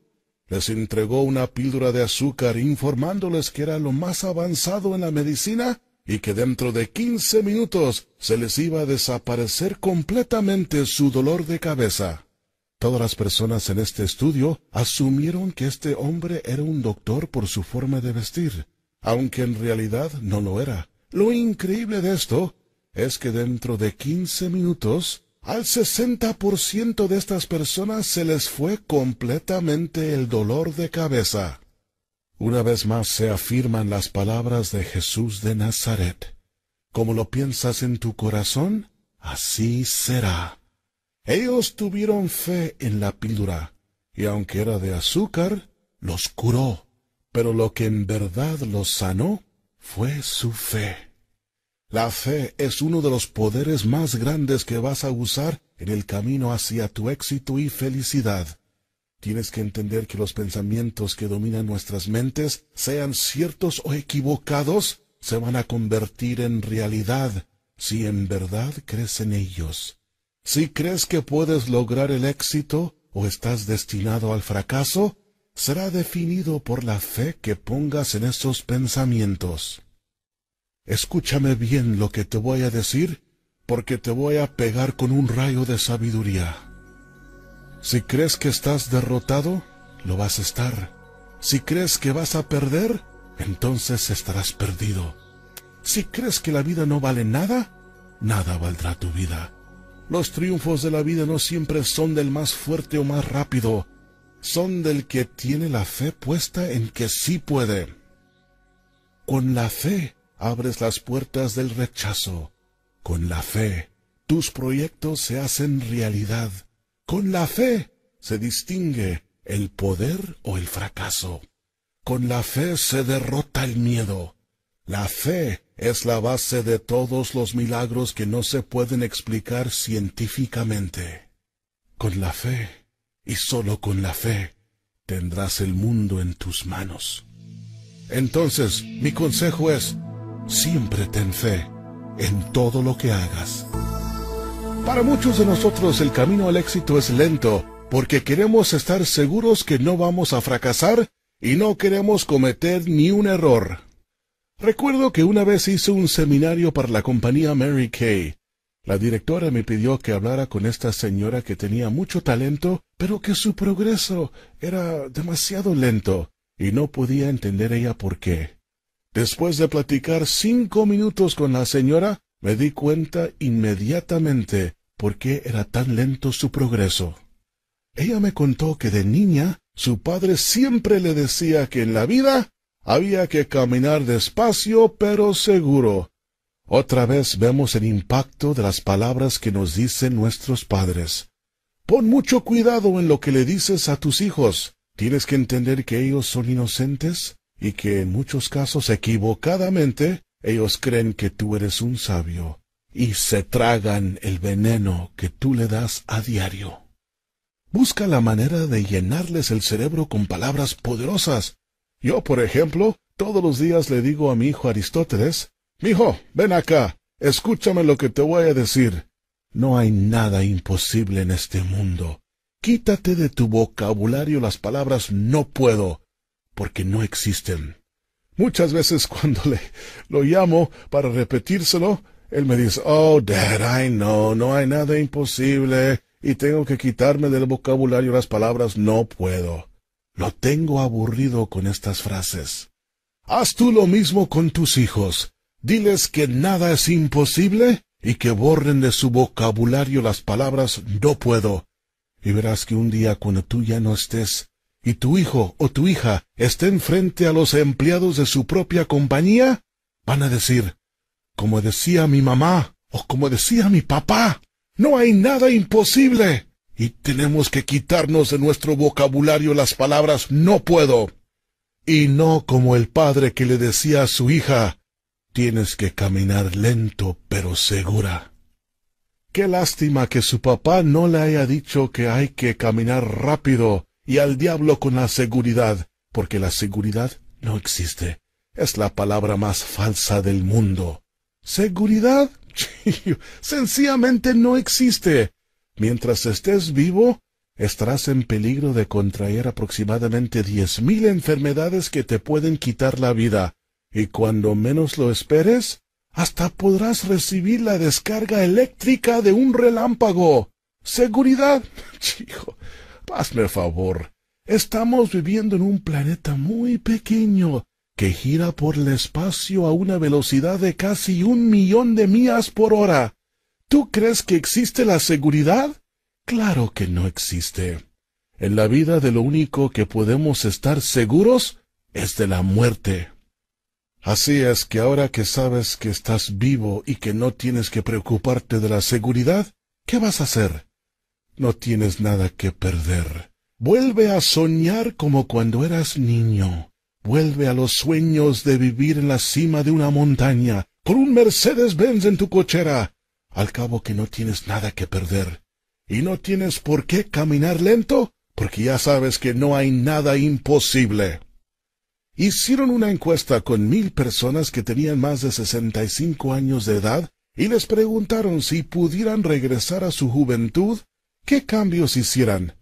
les entregó una píldora de azúcar informándoles que era lo más avanzado en la medicina y que dentro de quince minutos se les iba a desaparecer completamente su dolor de cabeza. Todas las personas en este estudio asumieron que este hombre era un doctor por su forma de vestir, aunque en realidad no lo era. Lo increíble de esto es que dentro de quince minutos al 60% de estas personas se les fue completamente el dolor de cabeza. Una vez más se afirman las palabras de Jesús de Nazaret. Como lo piensas en tu corazón, así será. Ellos tuvieron fe en la píldora, y aunque era de azúcar, los curó, pero lo que en verdad los sanó fue su fe. La fe es uno de los poderes más grandes que vas a usar en el camino hacia tu éxito y felicidad. Tienes que entender que los pensamientos que dominan nuestras mentes, sean ciertos o equivocados, se van a convertir en realidad si en verdad crees en ellos. Si crees que puedes lograr el éxito o estás destinado al fracaso, será definido por la fe que pongas en esos pensamientos. Escúchame bien lo que te voy a decir, porque te voy a pegar con un rayo de sabiduría. Si crees que estás derrotado, lo vas a estar. Si crees que vas a perder, entonces estarás perdido. Si crees que la vida no vale nada, nada valdrá tu vida. Los triunfos de la vida no siempre son del más fuerte o más rápido, son del que tiene la fe puesta en que sí puede. Con la fe abres las puertas del rechazo. Con la fe, tus proyectos se hacen realidad. Con la fe se distingue el poder o el fracaso. Con la fe se derrota el miedo. La fe es la base de todos los milagros que no se pueden explicar científicamente. Con la fe, y solo con la fe, tendrás el mundo en tus manos. Entonces, mi consejo es, siempre ten fe en todo lo que hagas. Para muchos de nosotros el camino al éxito es lento porque queremos estar seguros que no vamos a fracasar y no queremos cometer ni un error. Recuerdo que una vez hice un seminario para la compañía Mary Kay. La directora me pidió que hablara con esta señora que tenía mucho talento, pero que su progreso era demasiado lento, y no podía entender ella por qué. Después de platicar cinco minutos con la señora, me di cuenta inmediatamente por qué era tan lento su progreso. Ella me contó que de niña su padre siempre le decía que en la vida había que caminar despacio pero seguro. Otra vez vemos el impacto de las palabras que nos dicen nuestros padres. Pon mucho cuidado en lo que le dices a tus hijos. Tienes que entender que ellos son inocentes y que en muchos casos equivocadamente ellos creen que tú eres un sabio y se tragan el veneno que tú le das a diario. Busca la manera de llenarles el cerebro con palabras poderosas. Yo, por ejemplo, todos los días le digo a mi hijo Aristóteles, «Hijo, ven acá, escúchame lo que te voy a decir. No hay nada imposible en este mundo. Quítate de tu vocabulario las palabras no puedo, porque no existen. Muchas veces cuando le lo llamo para repetírselo, él me dice, oh, Dad, I know, no hay nada imposible, y tengo que quitarme del vocabulario las palabras no puedo. Lo tengo aburrido con estas frases. Haz tú lo mismo con tus hijos. Diles que nada es imposible y que borren de su vocabulario las palabras no puedo. Y verás que un día cuando tú ya no estés, y tu hijo o tu hija estén frente a los empleados de su propia compañía, van a decir, como decía mi mamá o como decía mi papá, no hay nada imposible. Y tenemos que quitarnos de nuestro vocabulario las palabras no puedo. Y no como el padre que le decía a su hija, tienes que caminar lento pero segura. Qué lástima que su papá no le haya dicho que hay que caminar rápido y al diablo con la seguridad, porque la seguridad no existe. Es la palabra más falsa del mundo. ¿Seguridad? Sencillamente no existe. Mientras estés vivo, estarás en peligro de contraer aproximadamente diez mil enfermedades que te pueden quitar la vida, y cuando menos lo esperes, hasta podrás recibir la descarga eléctrica de un relámpago. ¿Seguridad? Chijo hazme favor. Estamos viviendo en un planeta muy pequeño que gira por el espacio a una velocidad de casi un millón de millas por hora. ¿Tú crees que existe la seguridad? Claro que no existe. En la vida de lo único que podemos estar seguros es de la muerte. Así es que ahora que sabes que estás vivo y que no tienes que preocuparte de la seguridad, ¿qué vas a hacer? No tienes nada que perder. Vuelve a soñar como cuando eras niño. Vuelve a los sueños de vivir en la cima de una montaña, con un Mercedes-Benz en tu cochera. Al cabo que no tienes nada que perder. Y no tienes por qué caminar lento, porque ya sabes que no hay nada imposible. Hicieron una encuesta con mil personas que tenían más de sesenta y cinco años de edad y les preguntaron si pudieran regresar a su juventud ¿Qué cambios hicieran?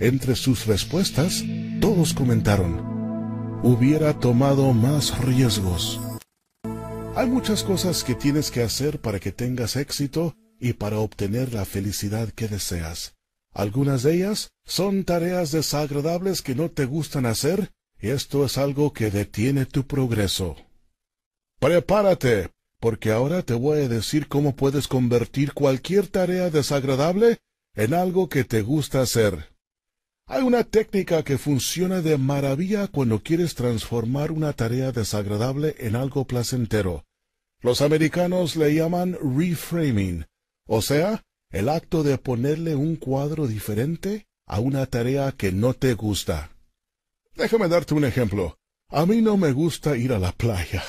Entre sus respuestas, todos comentaron, hubiera tomado más riesgos. Hay muchas cosas que tienes que hacer para que tengas éxito y para obtener la felicidad que deseas. Algunas de ellas son tareas desagradables que no te gustan hacer y esto es algo que detiene tu progreso. Prepárate, porque ahora te voy a decir cómo puedes convertir cualquier tarea desagradable en algo que te gusta hacer. Hay una técnica que funciona de maravilla cuando quieres transformar una tarea desagradable en algo placentero. Los americanos le llaman reframing, o sea, el acto de ponerle un cuadro diferente a una tarea que no te gusta. Déjame darte un ejemplo. A mí no me gusta ir a la playa.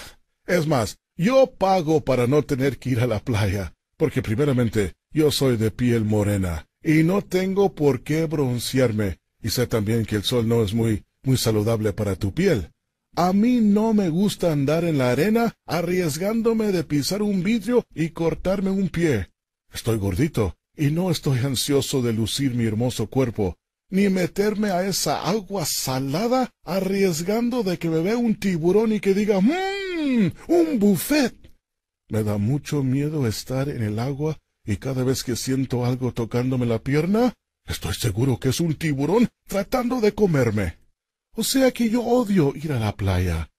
Es más, yo pago para no tener que ir a la playa, porque primeramente yo soy de piel morena y no tengo por qué broncearme, y sé también que el sol no es muy, muy saludable para tu piel. A mí no me gusta andar en la arena arriesgándome de pisar un vidrio y cortarme un pie. Estoy gordito y no estoy ansioso de lucir mi hermoso cuerpo, ni meterme a esa agua salada arriesgando de que me vea un tiburón y que diga ¡Mmm! ¡Un buffet! Me da mucho miedo estar en el agua y cada vez que siento algo tocándome la pierna, estoy seguro que es un tiburón tratando de comerme. O sea que yo odio ir a la playa.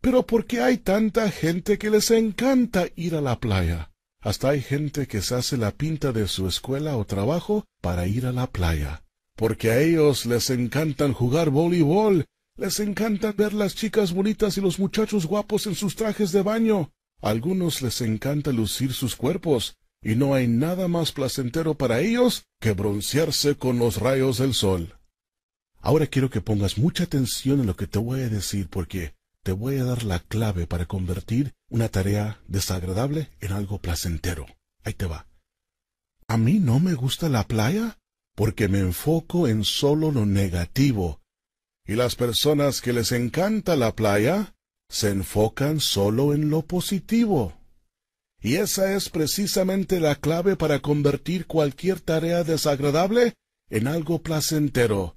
Pero ¿por qué hay tanta gente que les encanta ir a la playa? Hasta hay gente que se hace la pinta de su escuela o trabajo para ir a la playa. Porque a ellos les encantan jugar voleibol, les encantan ver las chicas bonitas y los muchachos guapos en sus trajes de baño. A algunos les encanta lucir sus cuerpos, y no hay nada más placentero para ellos que broncearse con los rayos del sol. Ahora quiero que pongas mucha atención en lo que te voy a decir porque te voy a dar la clave para convertir una tarea desagradable en algo placentero. Ahí te va. A mí no me gusta la playa porque me enfoco en solo lo negativo. Y las personas que les encanta la playa se enfocan solo en lo positivo. Y esa es precisamente la clave para convertir cualquier tarea desagradable en algo placentero.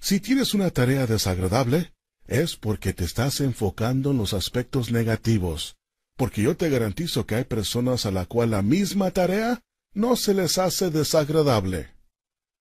Si tienes una tarea desagradable, es porque te estás enfocando en los aspectos negativos, porque yo te garantizo que hay personas a la cual la misma tarea no se les hace desagradable.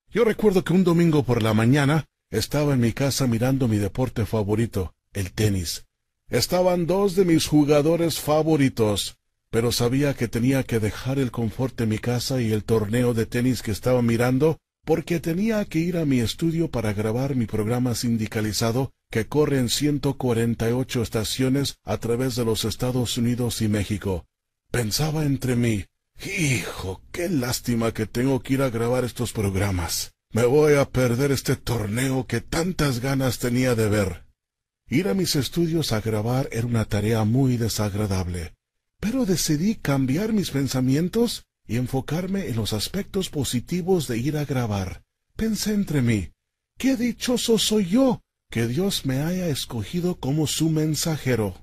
Yo recuerdo que un domingo por la mañana estaba en mi casa mirando mi deporte favorito, el tenis. Estaban dos de mis jugadores favoritos, pero sabía que tenía que dejar el confort de mi casa y el torneo de tenis que estaba mirando, porque tenía que ir a mi estudio para grabar mi programa sindicalizado, que corre en 148 estaciones a través de los Estados Unidos y México. Pensaba entre mí, hijo, qué lástima que tengo que ir a grabar estos programas. Me voy a perder este torneo que tantas ganas tenía de ver. Ir a mis estudios a grabar era una tarea muy desagradable pero decidí cambiar mis pensamientos y enfocarme en los aspectos positivos de ir a grabar. Pensé entre mí, qué dichoso soy yo que Dios me haya escogido como su mensajero,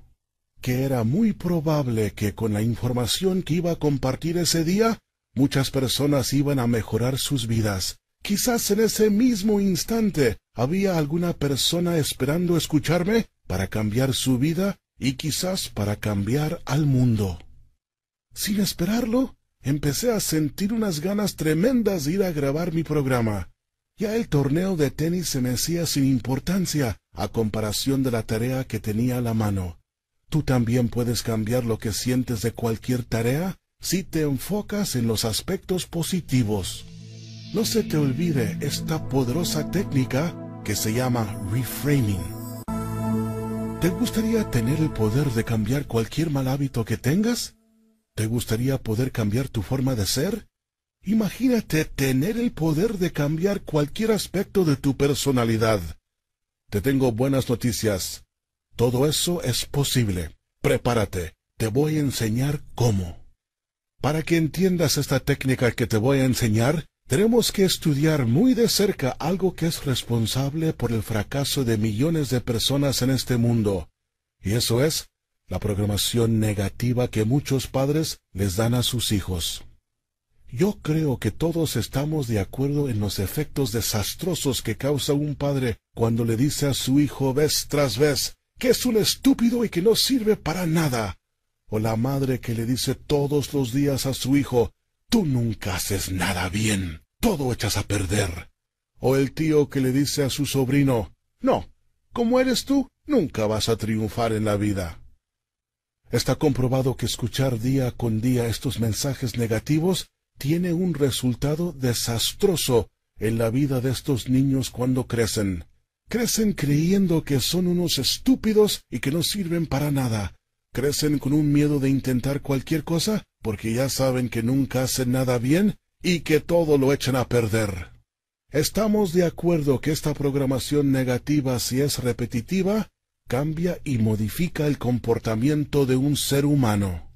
que era muy probable que con la información que iba a compartir ese día, muchas personas iban a mejorar sus vidas. Quizás en ese mismo instante había alguna persona esperando escucharme para cambiar su vida y quizás para cambiar al mundo. Sin esperarlo, empecé a sentir unas ganas tremendas de ir a grabar mi programa. Ya el torneo de tenis se me hacía sin importancia a comparación de la tarea que tenía a la mano. Tú también puedes cambiar lo que sientes de cualquier tarea si te enfocas en los aspectos positivos. No se te olvide esta poderosa técnica que se llama reframing. ¿Te gustaría tener el poder de cambiar cualquier mal hábito que tengas? ¿Te gustaría poder cambiar tu forma de ser? Imagínate tener el poder de cambiar cualquier aspecto de tu personalidad. Te tengo buenas noticias. Todo eso es posible. Prepárate. Te voy a enseñar cómo. Para que entiendas esta técnica que te voy a enseñar, tenemos que estudiar muy de cerca algo que es responsable por el fracaso de millones de personas en este mundo, y eso es la programación negativa que muchos padres les dan a sus hijos. Yo creo que todos estamos de acuerdo en los efectos desastrosos que causa un padre cuando le dice a su hijo vez tras vez que es un estúpido y que no sirve para nada, o la madre que le dice todos los días a su hijo Tú nunca haces nada bien, todo echas a perder. O el tío que le dice a su sobrino, no, como eres tú, nunca vas a triunfar en la vida. Está comprobado que escuchar día con día estos mensajes negativos tiene un resultado desastroso en la vida de estos niños cuando crecen. Crecen creyendo que son unos estúpidos y que no sirven para nada. Crecen con un miedo de intentar cualquier cosa porque ya saben que nunca hacen nada bien y que todo lo echan a perder. Estamos de acuerdo que esta programación negativa, si es repetitiva, cambia y modifica el comportamiento de un ser humano.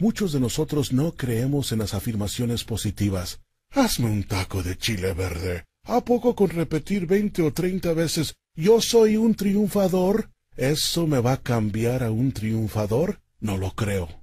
Muchos de nosotros no creemos en las afirmaciones positivas. Hazme un taco de chile verde. ¿A poco con repetir veinte o treinta veces yo soy un triunfador? ¿Eso me va a cambiar a un triunfador? No lo creo.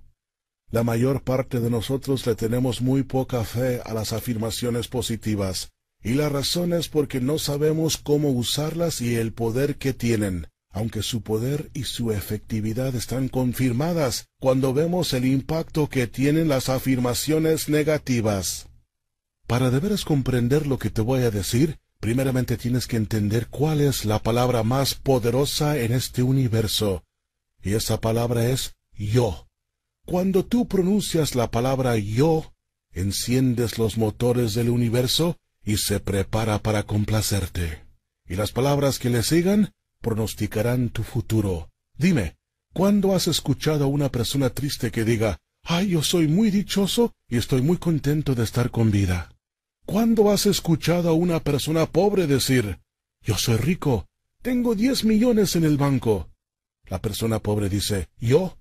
La mayor parte de nosotros le tenemos muy poca fe a las afirmaciones positivas, y la razón es porque no sabemos cómo usarlas y el poder que tienen, aunque su poder y su efectividad están confirmadas cuando vemos el impacto que tienen las afirmaciones negativas. Para deberes comprender lo que te voy a decir, primeramente tienes que entender cuál es la palabra más poderosa en este universo, y esa palabra es yo. Cuando tú pronuncias la palabra yo, enciendes los motores del universo y se prepara para complacerte. Y las palabras que le sigan pronosticarán tu futuro. Dime, ¿cuándo has escuchado a una persona triste que diga, ay, yo soy muy dichoso y estoy muy contento de estar con vida? ¿Cuándo has escuchado a una persona pobre decir, yo soy rico, tengo diez millones en el banco? La persona pobre dice, yo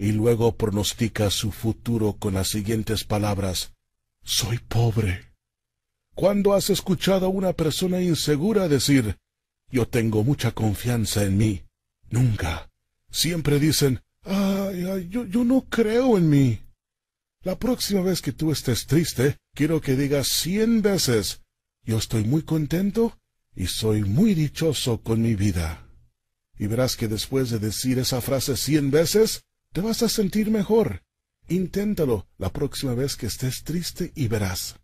y luego pronostica su futuro con las siguientes palabras Soy pobre. ¿Cuándo has escuchado a una persona insegura decir Yo tengo mucha confianza en mí? Nunca. Siempre dicen Ay, yo no creo en mí. La próxima vez que tú estés triste, quiero que digas cien veces Yo estoy muy contento y soy muy dichoso con mi vida. Y verás que después de decir esa frase cien veces, te vas a sentir mejor. Inténtalo la próxima vez que estés triste y verás.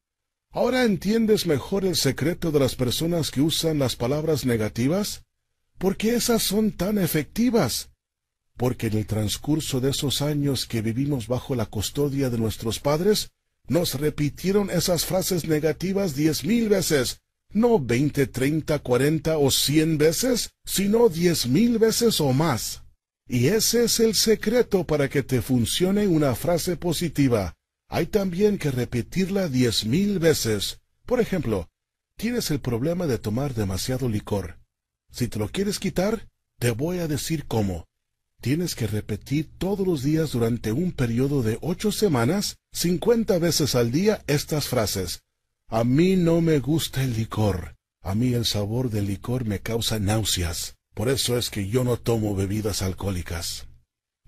¿Ahora entiendes mejor el secreto de las personas que usan las palabras negativas? ¿Por qué esas son tan efectivas? Porque en el transcurso de esos años que vivimos bajo la custodia de nuestros padres, nos repitieron esas frases negativas diez mil veces, no veinte, treinta, cuarenta o cien veces, sino diez mil veces o más. Y ese es el secreto para que te funcione una frase positiva. Hay también que repetirla diez mil veces. Por ejemplo, tienes el problema de tomar demasiado licor. Si te lo quieres quitar, te voy a decir cómo. Tienes que repetir todos los días durante un periodo de ocho semanas, cincuenta veces al día, estas frases. A mí no me gusta el licor. A mí el sabor del licor me causa náuseas. Por eso es que yo no tomo bebidas alcohólicas.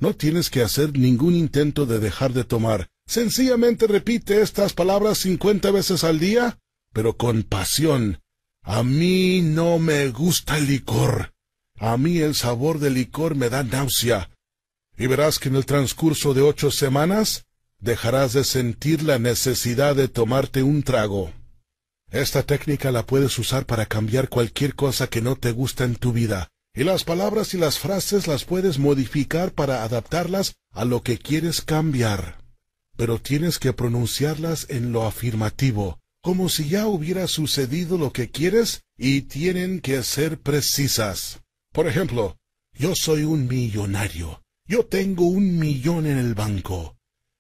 No tienes que hacer ningún intento de dejar de tomar. Sencillamente repite estas palabras cincuenta veces al día, pero con pasión. A mí no me gusta el licor. A mí el sabor del licor me da náusea. Y verás que en el transcurso de ocho semanas dejarás de sentir la necesidad de tomarte un trago. Esta técnica la puedes usar para cambiar cualquier cosa que no te gusta en tu vida. Y las palabras y las frases las puedes modificar para adaptarlas a lo que quieres cambiar. Pero tienes que pronunciarlas en lo afirmativo, como si ya hubiera sucedido lo que quieres y tienen que ser precisas. Por ejemplo, yo soy un millonario. Yo tengo un millón en el banco.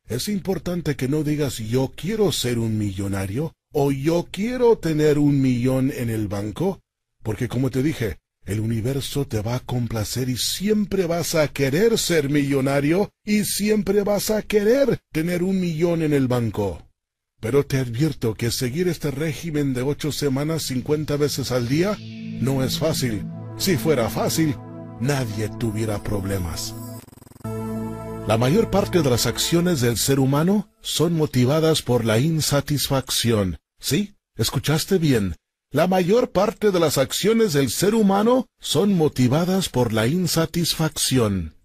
Es importante que no digas yo quiero ser un millonario o yo quiero tener un millón en el banco, porque como te dije, el universo te va a complacer y siempre vas a querer ser millonario y siempre vas a querer tener un millón en el banco. Pero te advierto que seguir este régimen de ocho semanas 50 veces al día no es fácil. Si fuera fácil, nadie tuviera problemas. La mayor parte de las acciones del ser humano son motivadas por la insatisfacción. ¿Sí? ¿Escuchaste bien? La mayor parte de las acciones del ser humano son motivadas por la insatisfacción.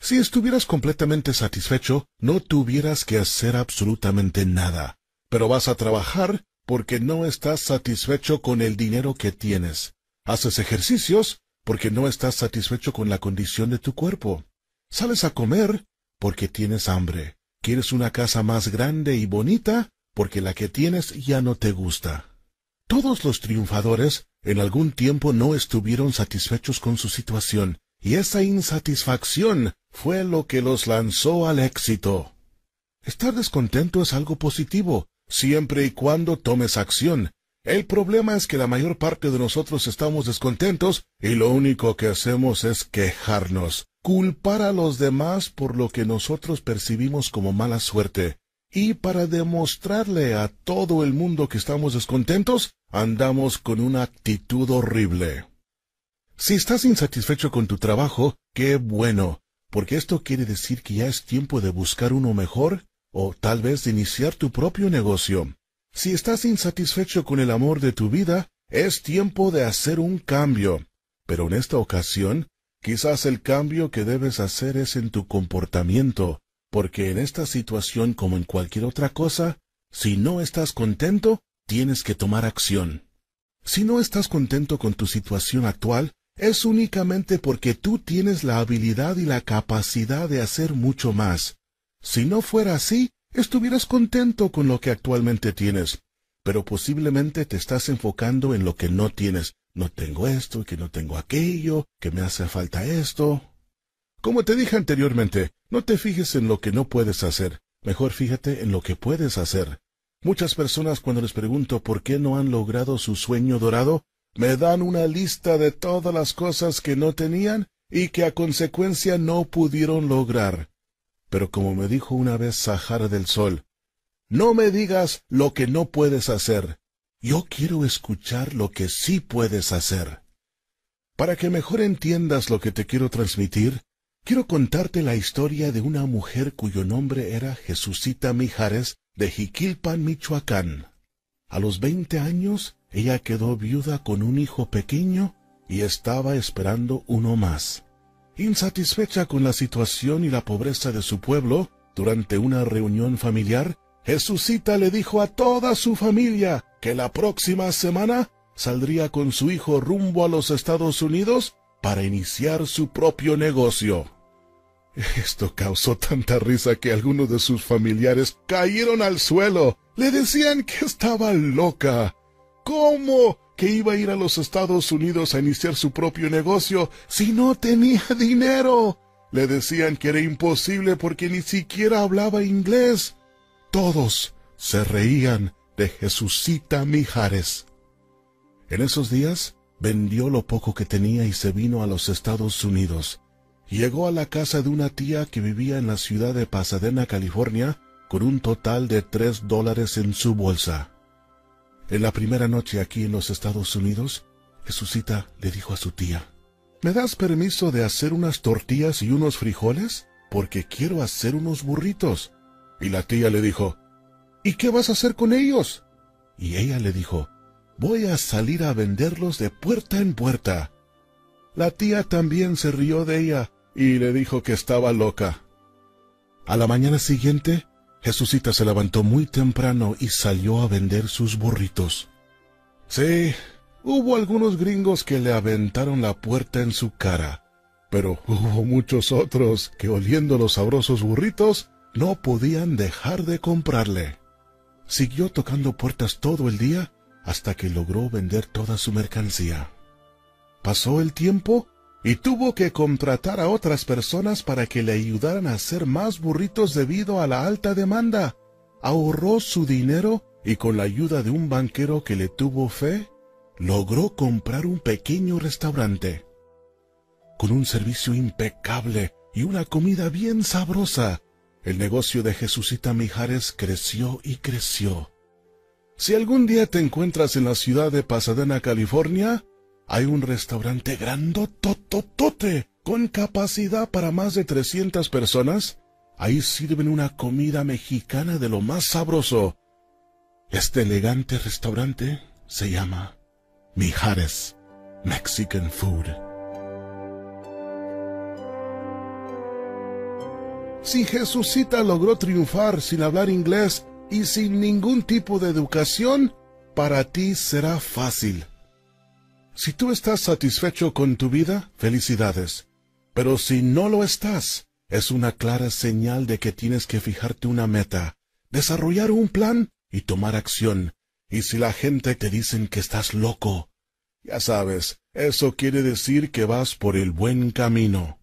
Si estuvieras completamente satisfecho, no tuvieras que hacer absolutamente nada, pero vas a trabajar porque no estás satisfecho con el dinero que tienes. Haces ejercicios porque no estás satisfecho con la condición de tu cuerpo. Sales a comer porque tienes hambre. Quieres una casa más grande y bonita porque la que tienes ya no te gusta. Todos los triunfadores en algún tiempo no estuvieron satisfechos con su situación, y esa insatisfacción fue lo que los lanzó al éxito. Estar descontento es algo positivo, siempre y cuando tomes acción. El problema es que la mayor parte de nosotros estamos descontentos y lo único que hacemos es quejarnos, culpar a los demás por lo que nosotros percibimos como mala suerte. Y para demostrarle a todo el mundo que estamos descontentos, andamos con una actitud horrible. Si estás insatisfecho con tu trabajo, qué bueno, porque esto quiere decir que ya es tiempo de buscar uno mejor o tal vez de iniciar tu propio negocio. Si estás insatisfecho con el amor de tu vida, es tiempo de hacer un cambio. Pero en esta ocasión, quizás el cambio que debes hacer es en tu comportamiento, porque en esta situación como en cualquier otra cosa, si no estás contento, tienes que tomar acción. Si no estás contento con tu situación actual, es únicamente porque tú tienes la habilidad y la capacidad de hacer mucho más. Si no fuera así, estuvieras contento con lo que actualmente tienes, pero posiblemente te estás enfocando en lo que no tienes. No tengo esto, que no tengo aquello, que me hace falta esto. Como te dije anteriormente, no te fijes en lo que no puedes hacer, mejor fíjate en lo que puedes hacer. Muchas personas cuando les pregunto por qué no han logrado su sueño dorado, me dan una lista de todas las cosas que no tenían y que a consecuencia no pudieron lograr. Pero como me dijo una vez Sahara del Sol, no me digas lo que no puedes hacer, yo quiero escuchar lo que sí puedes hacer. Para que mejor entiendas lo que te quiero transmitir, Quiero contarte la historia de una mujer cuyo nombre era Jesucita Mijares de Jiquilpan, Michoacán. A los veinte años, ella quedó viuda con un hijo pequeño y estaba esperando uno más. Insatisfecha con la situación y la pobreza de su pueblo, durante una reunión familiar, Jesucita le dijo a toda su familia que la próxima semana saldría con su hijo rumbo a los Estados Unidos para iniciar su propio negocio. Esto causó tanta risa que algunos de sus familiares cayeron al suelo. Le decían que estaba loca. ¿Cómo? que iba a ir a los Estados Unidos a iniciar su propio negocio si no tenía dinero. Le decían que era imposible porque ni siquiera hablaba inglés. Todos se reían de Jesucita Mijares. En esos días vendió lo poco que tenía y se vino a los Estados Unidos. Llegó a la casa de una tía que vivía en la ciudad de Pasadena, California, con un total de tres dólares en su bolsa. En la primera noche aquí en los Estados Unidos, Jesucita le dijo a su tía, ¿Me das permiso de hacer unas tortillas y unos frijoles? Porque quiero hacer unos burritos. Y la tía le dijo, ¿Y qué vas a hacer con ellos? Y ella le dijo, Voy a salir a venderlos de puerta en puerta. La tía también se rió de ella y le dijo que estaba loca. A la mañana siguiente, Jesucita se levantó muy temprano y salió a vender sus burritos. Sí, hubo algunos gringos que le aventaron la puerta en su cara, pero hubo muchos otros que oliendo los sabrosos burritos no podían dejar de comprarle. Siguió tocando puertas todo el día hasta que logró vender toda su mercancía. Pasó el tiempo y tuvo que contratar a otras personas para que le ayudaran a hacer más burritos debido a la alta demanda. Ahorró su dinero y con la ayuda de un banquero que le tuvo fe, logró comprar un pequeño restaurante. Con un servicio impecable y una comida bien sabrosa, el negocio de Jesucita Mijares creció y creció. Si algún día te encuentras en la ciudad de Pasadena, California, hay un restaurante grandotototote con capacidad para más de 300 personas. Ahí sirven una comida mexicana de lo más sabroso. Este elegante restaurante se llama Mijares Mexican Food. Si Jesucita logró triunfar sin hablar inglés y sin ningún tipo de educación, para ti será fácil si tú estás satisfecho con tu vida, felicidades. Pero si no lo estás, es una clara señal de que tienes que fijarte una meta, desarrollar un plan y tomar acción. Y si la gente te dicen que estás loco, ya sabes, eso quiere decir que vas por el buen camino.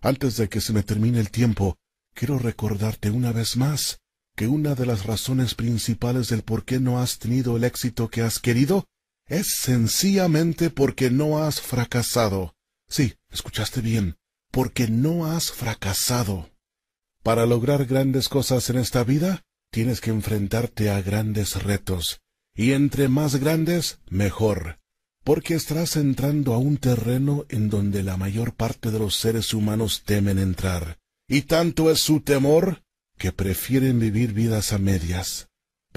Antes de que se me termine el tiempo, quiero recordarte una vez más que una de las razones principales del por qué no has tenido el éxito que has querido es sencillamente porque no has fracasado. Sí, escuchaste bien, porque no has fracasado. Para lograr grandes cosas en esta vida, tienes que enfrentarte a grandes retos, y entre más grandes, mejor, porque estarás entrando a un terreno en donde la mayor parte de los seres humanos temen entrar, y tanto es su temor que prefieren vivir vidas a medias.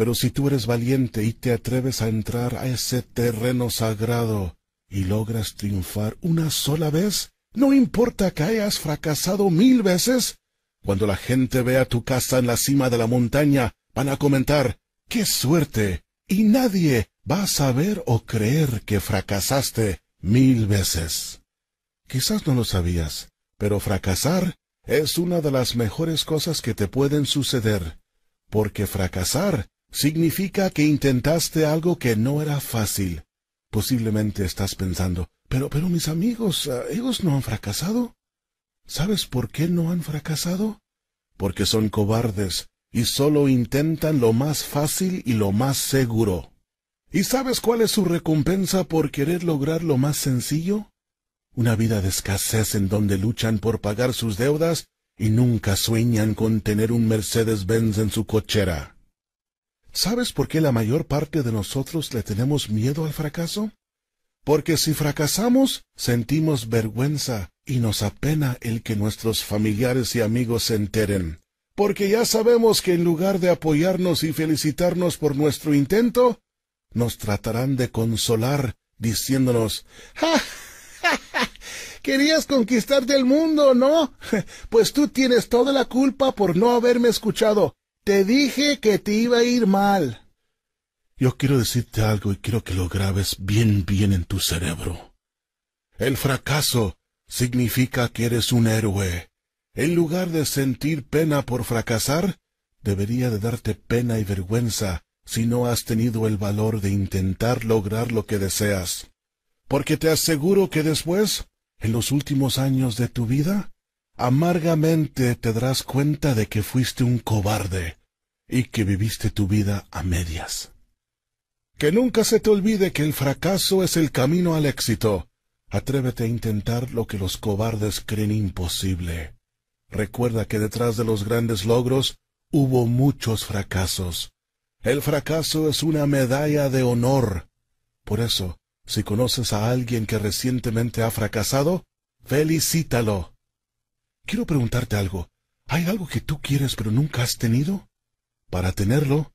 Pero si tú eres valiente y te atreves a entrar a ese terreno sagrado y logras triunfar una sola vez, no importa que hayas fracasado mil veces, cuando la gente vea tu casa en la cima de la montaña, van a comentar, ¡qué suerte! Y nadie va a saber o creer que fracasaste mil veces. Quizás no lo sabías, pero fracasar es una de las mejores cosas que te pueden suceder, porque fracasar Significa que intentaste algo que no era fácil. Posiblemente estás pensando, pero, pero mis amigos, ah, ellos no han fracasado. ¿Sabes por qué no han fracasado? Porque son cobardes y solo intentan lo más fácil y lo más seguro. ¿Y sabes cuál es su recompensa por querer lograr lo más sencillo? Una vida de escasez en donde luchan por pagar sus deudas y nunca sueñan con tener un Mercedes-Benz en su cochera. ¿Sabes por qué la mayor parte de nosotros le tenemos miedo al fracaso? Porque si fracasamos, sentimos vergüenza y nos apena el que nuestros familiares y amigos se enteren. Porque ya sabemos que en lugar de apoyarnos y felicitarnos por nuestro intento, nos tratarán de consolar diciéndonos, ¡Ja, ja, Querías conquistarte el mundo, ¿no? Pues tú tienes toda la culpa por no haberme escuchado. Te dije que te iba a ir mal. Yo quiero decirte algo y quiero que lo grabes bien, bien en tu cerebro. El fracaso significa que eres un héroe. En lugar de sentir pena por fracasar, debería de darte pena y vergüenza si no has tenido el valor de intentar lograr lo que deseas. Porque te aseguro que después, en los últimos años de tu vida, amargamente te darás cuenta de que fuiste un cobarde y que viviste tu vida a medias. Que nunca se te olvide que el fracaso es el camino al éxito. Atrévete a intentar lo que los cobardes creen imposible. Recuerda que detrás de los grandes logros hubo muchos fracasos. El fracaso es una medalla de honor. Por eso, si conoces a alguien que recientemente ha fracasado, felicítalo. Quiero preguntarte algo. ¿Hay algo que tú quieres pero nunca has tenido? Para tenerlo,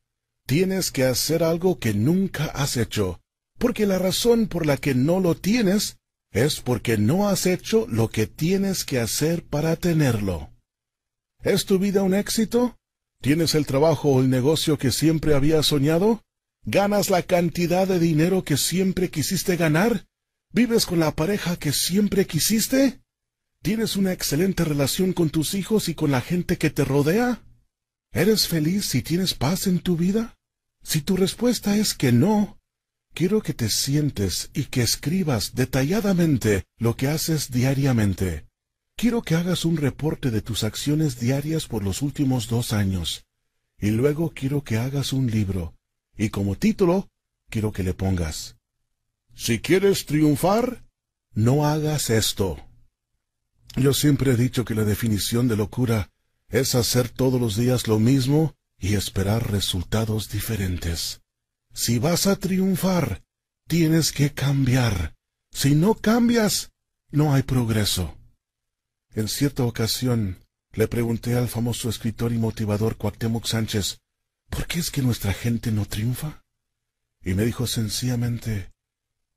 tienes que hacer algo que nunca has hecho, porque la razón por la que no lo tienes es porque no has hecho lo que tienes que hacer para tenerlo. ¿Es tu vida un éxito? ¿Tienes el trabajo o el negocio que siempre habías soñado? ¿Ganas la cantidad de dinero que siempre quisiste ganar? ¿Vives con la pareja que siempre quisiste? ¿Tienes una excelente relación con tus hijos y con la gente que te rodea? ¿Eres feliz si tienes paz en tu vida? Si tu respuesta es que no, quiero que te sientes y que escribas detalladamente lo que haces diariamente. Quiero que hagas un reporte de tus acciones diarias por los últimos dos años. Y luego quiero que hagas un libro. Y como título, quiero que le pongas. Si quieres triunfar, no hagas esto. Yo siempre he dicho que la definición de locura es hacer todos los días lo mismo y esperar resultados diferentes. Si vas a triunfar, tienes que cambiar. Si no cambias, no hay progreso. En cierta ocasión, le pregunté al famoso escritor y motivador Cuauhtémoc Sánchez, ¿por qué es que nuestra gente no triunfa? Y me dijo sencillamente,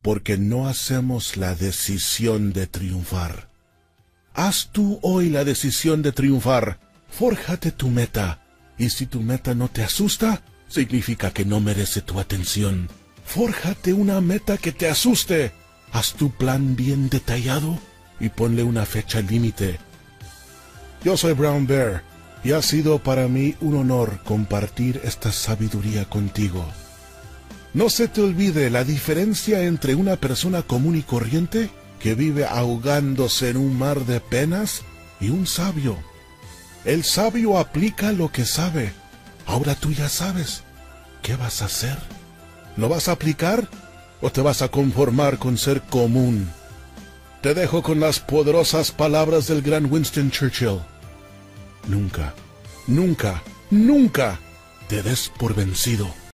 porque no hacemos la decisión de triunfar. Haz tú hoy la decisión de triunfar. Fórjate tu meta. Y si tu meta no te asusta, significa que no merece tu atención. Fórjate una meta que te asuste. Haz tu plan bien detallado y ponle una fecha límite. Yo soy Brown Bear y ha sido para mí un honor compartir esta sabiduría contigo. No se te olvide la diferencia entre una persona común y corriente que vive ahogándose en un mar de penas y un sabio. El sabio aplica lo que sabe. Ahora tú ya sabes. ¿Qué vas a hacer? ¿Lo vas a aplicar o te vas a conformar con ser común? Te dejo con las poderosas palabras del gran Winston Churchill. Nunca, nunca, nunca te des por vencido.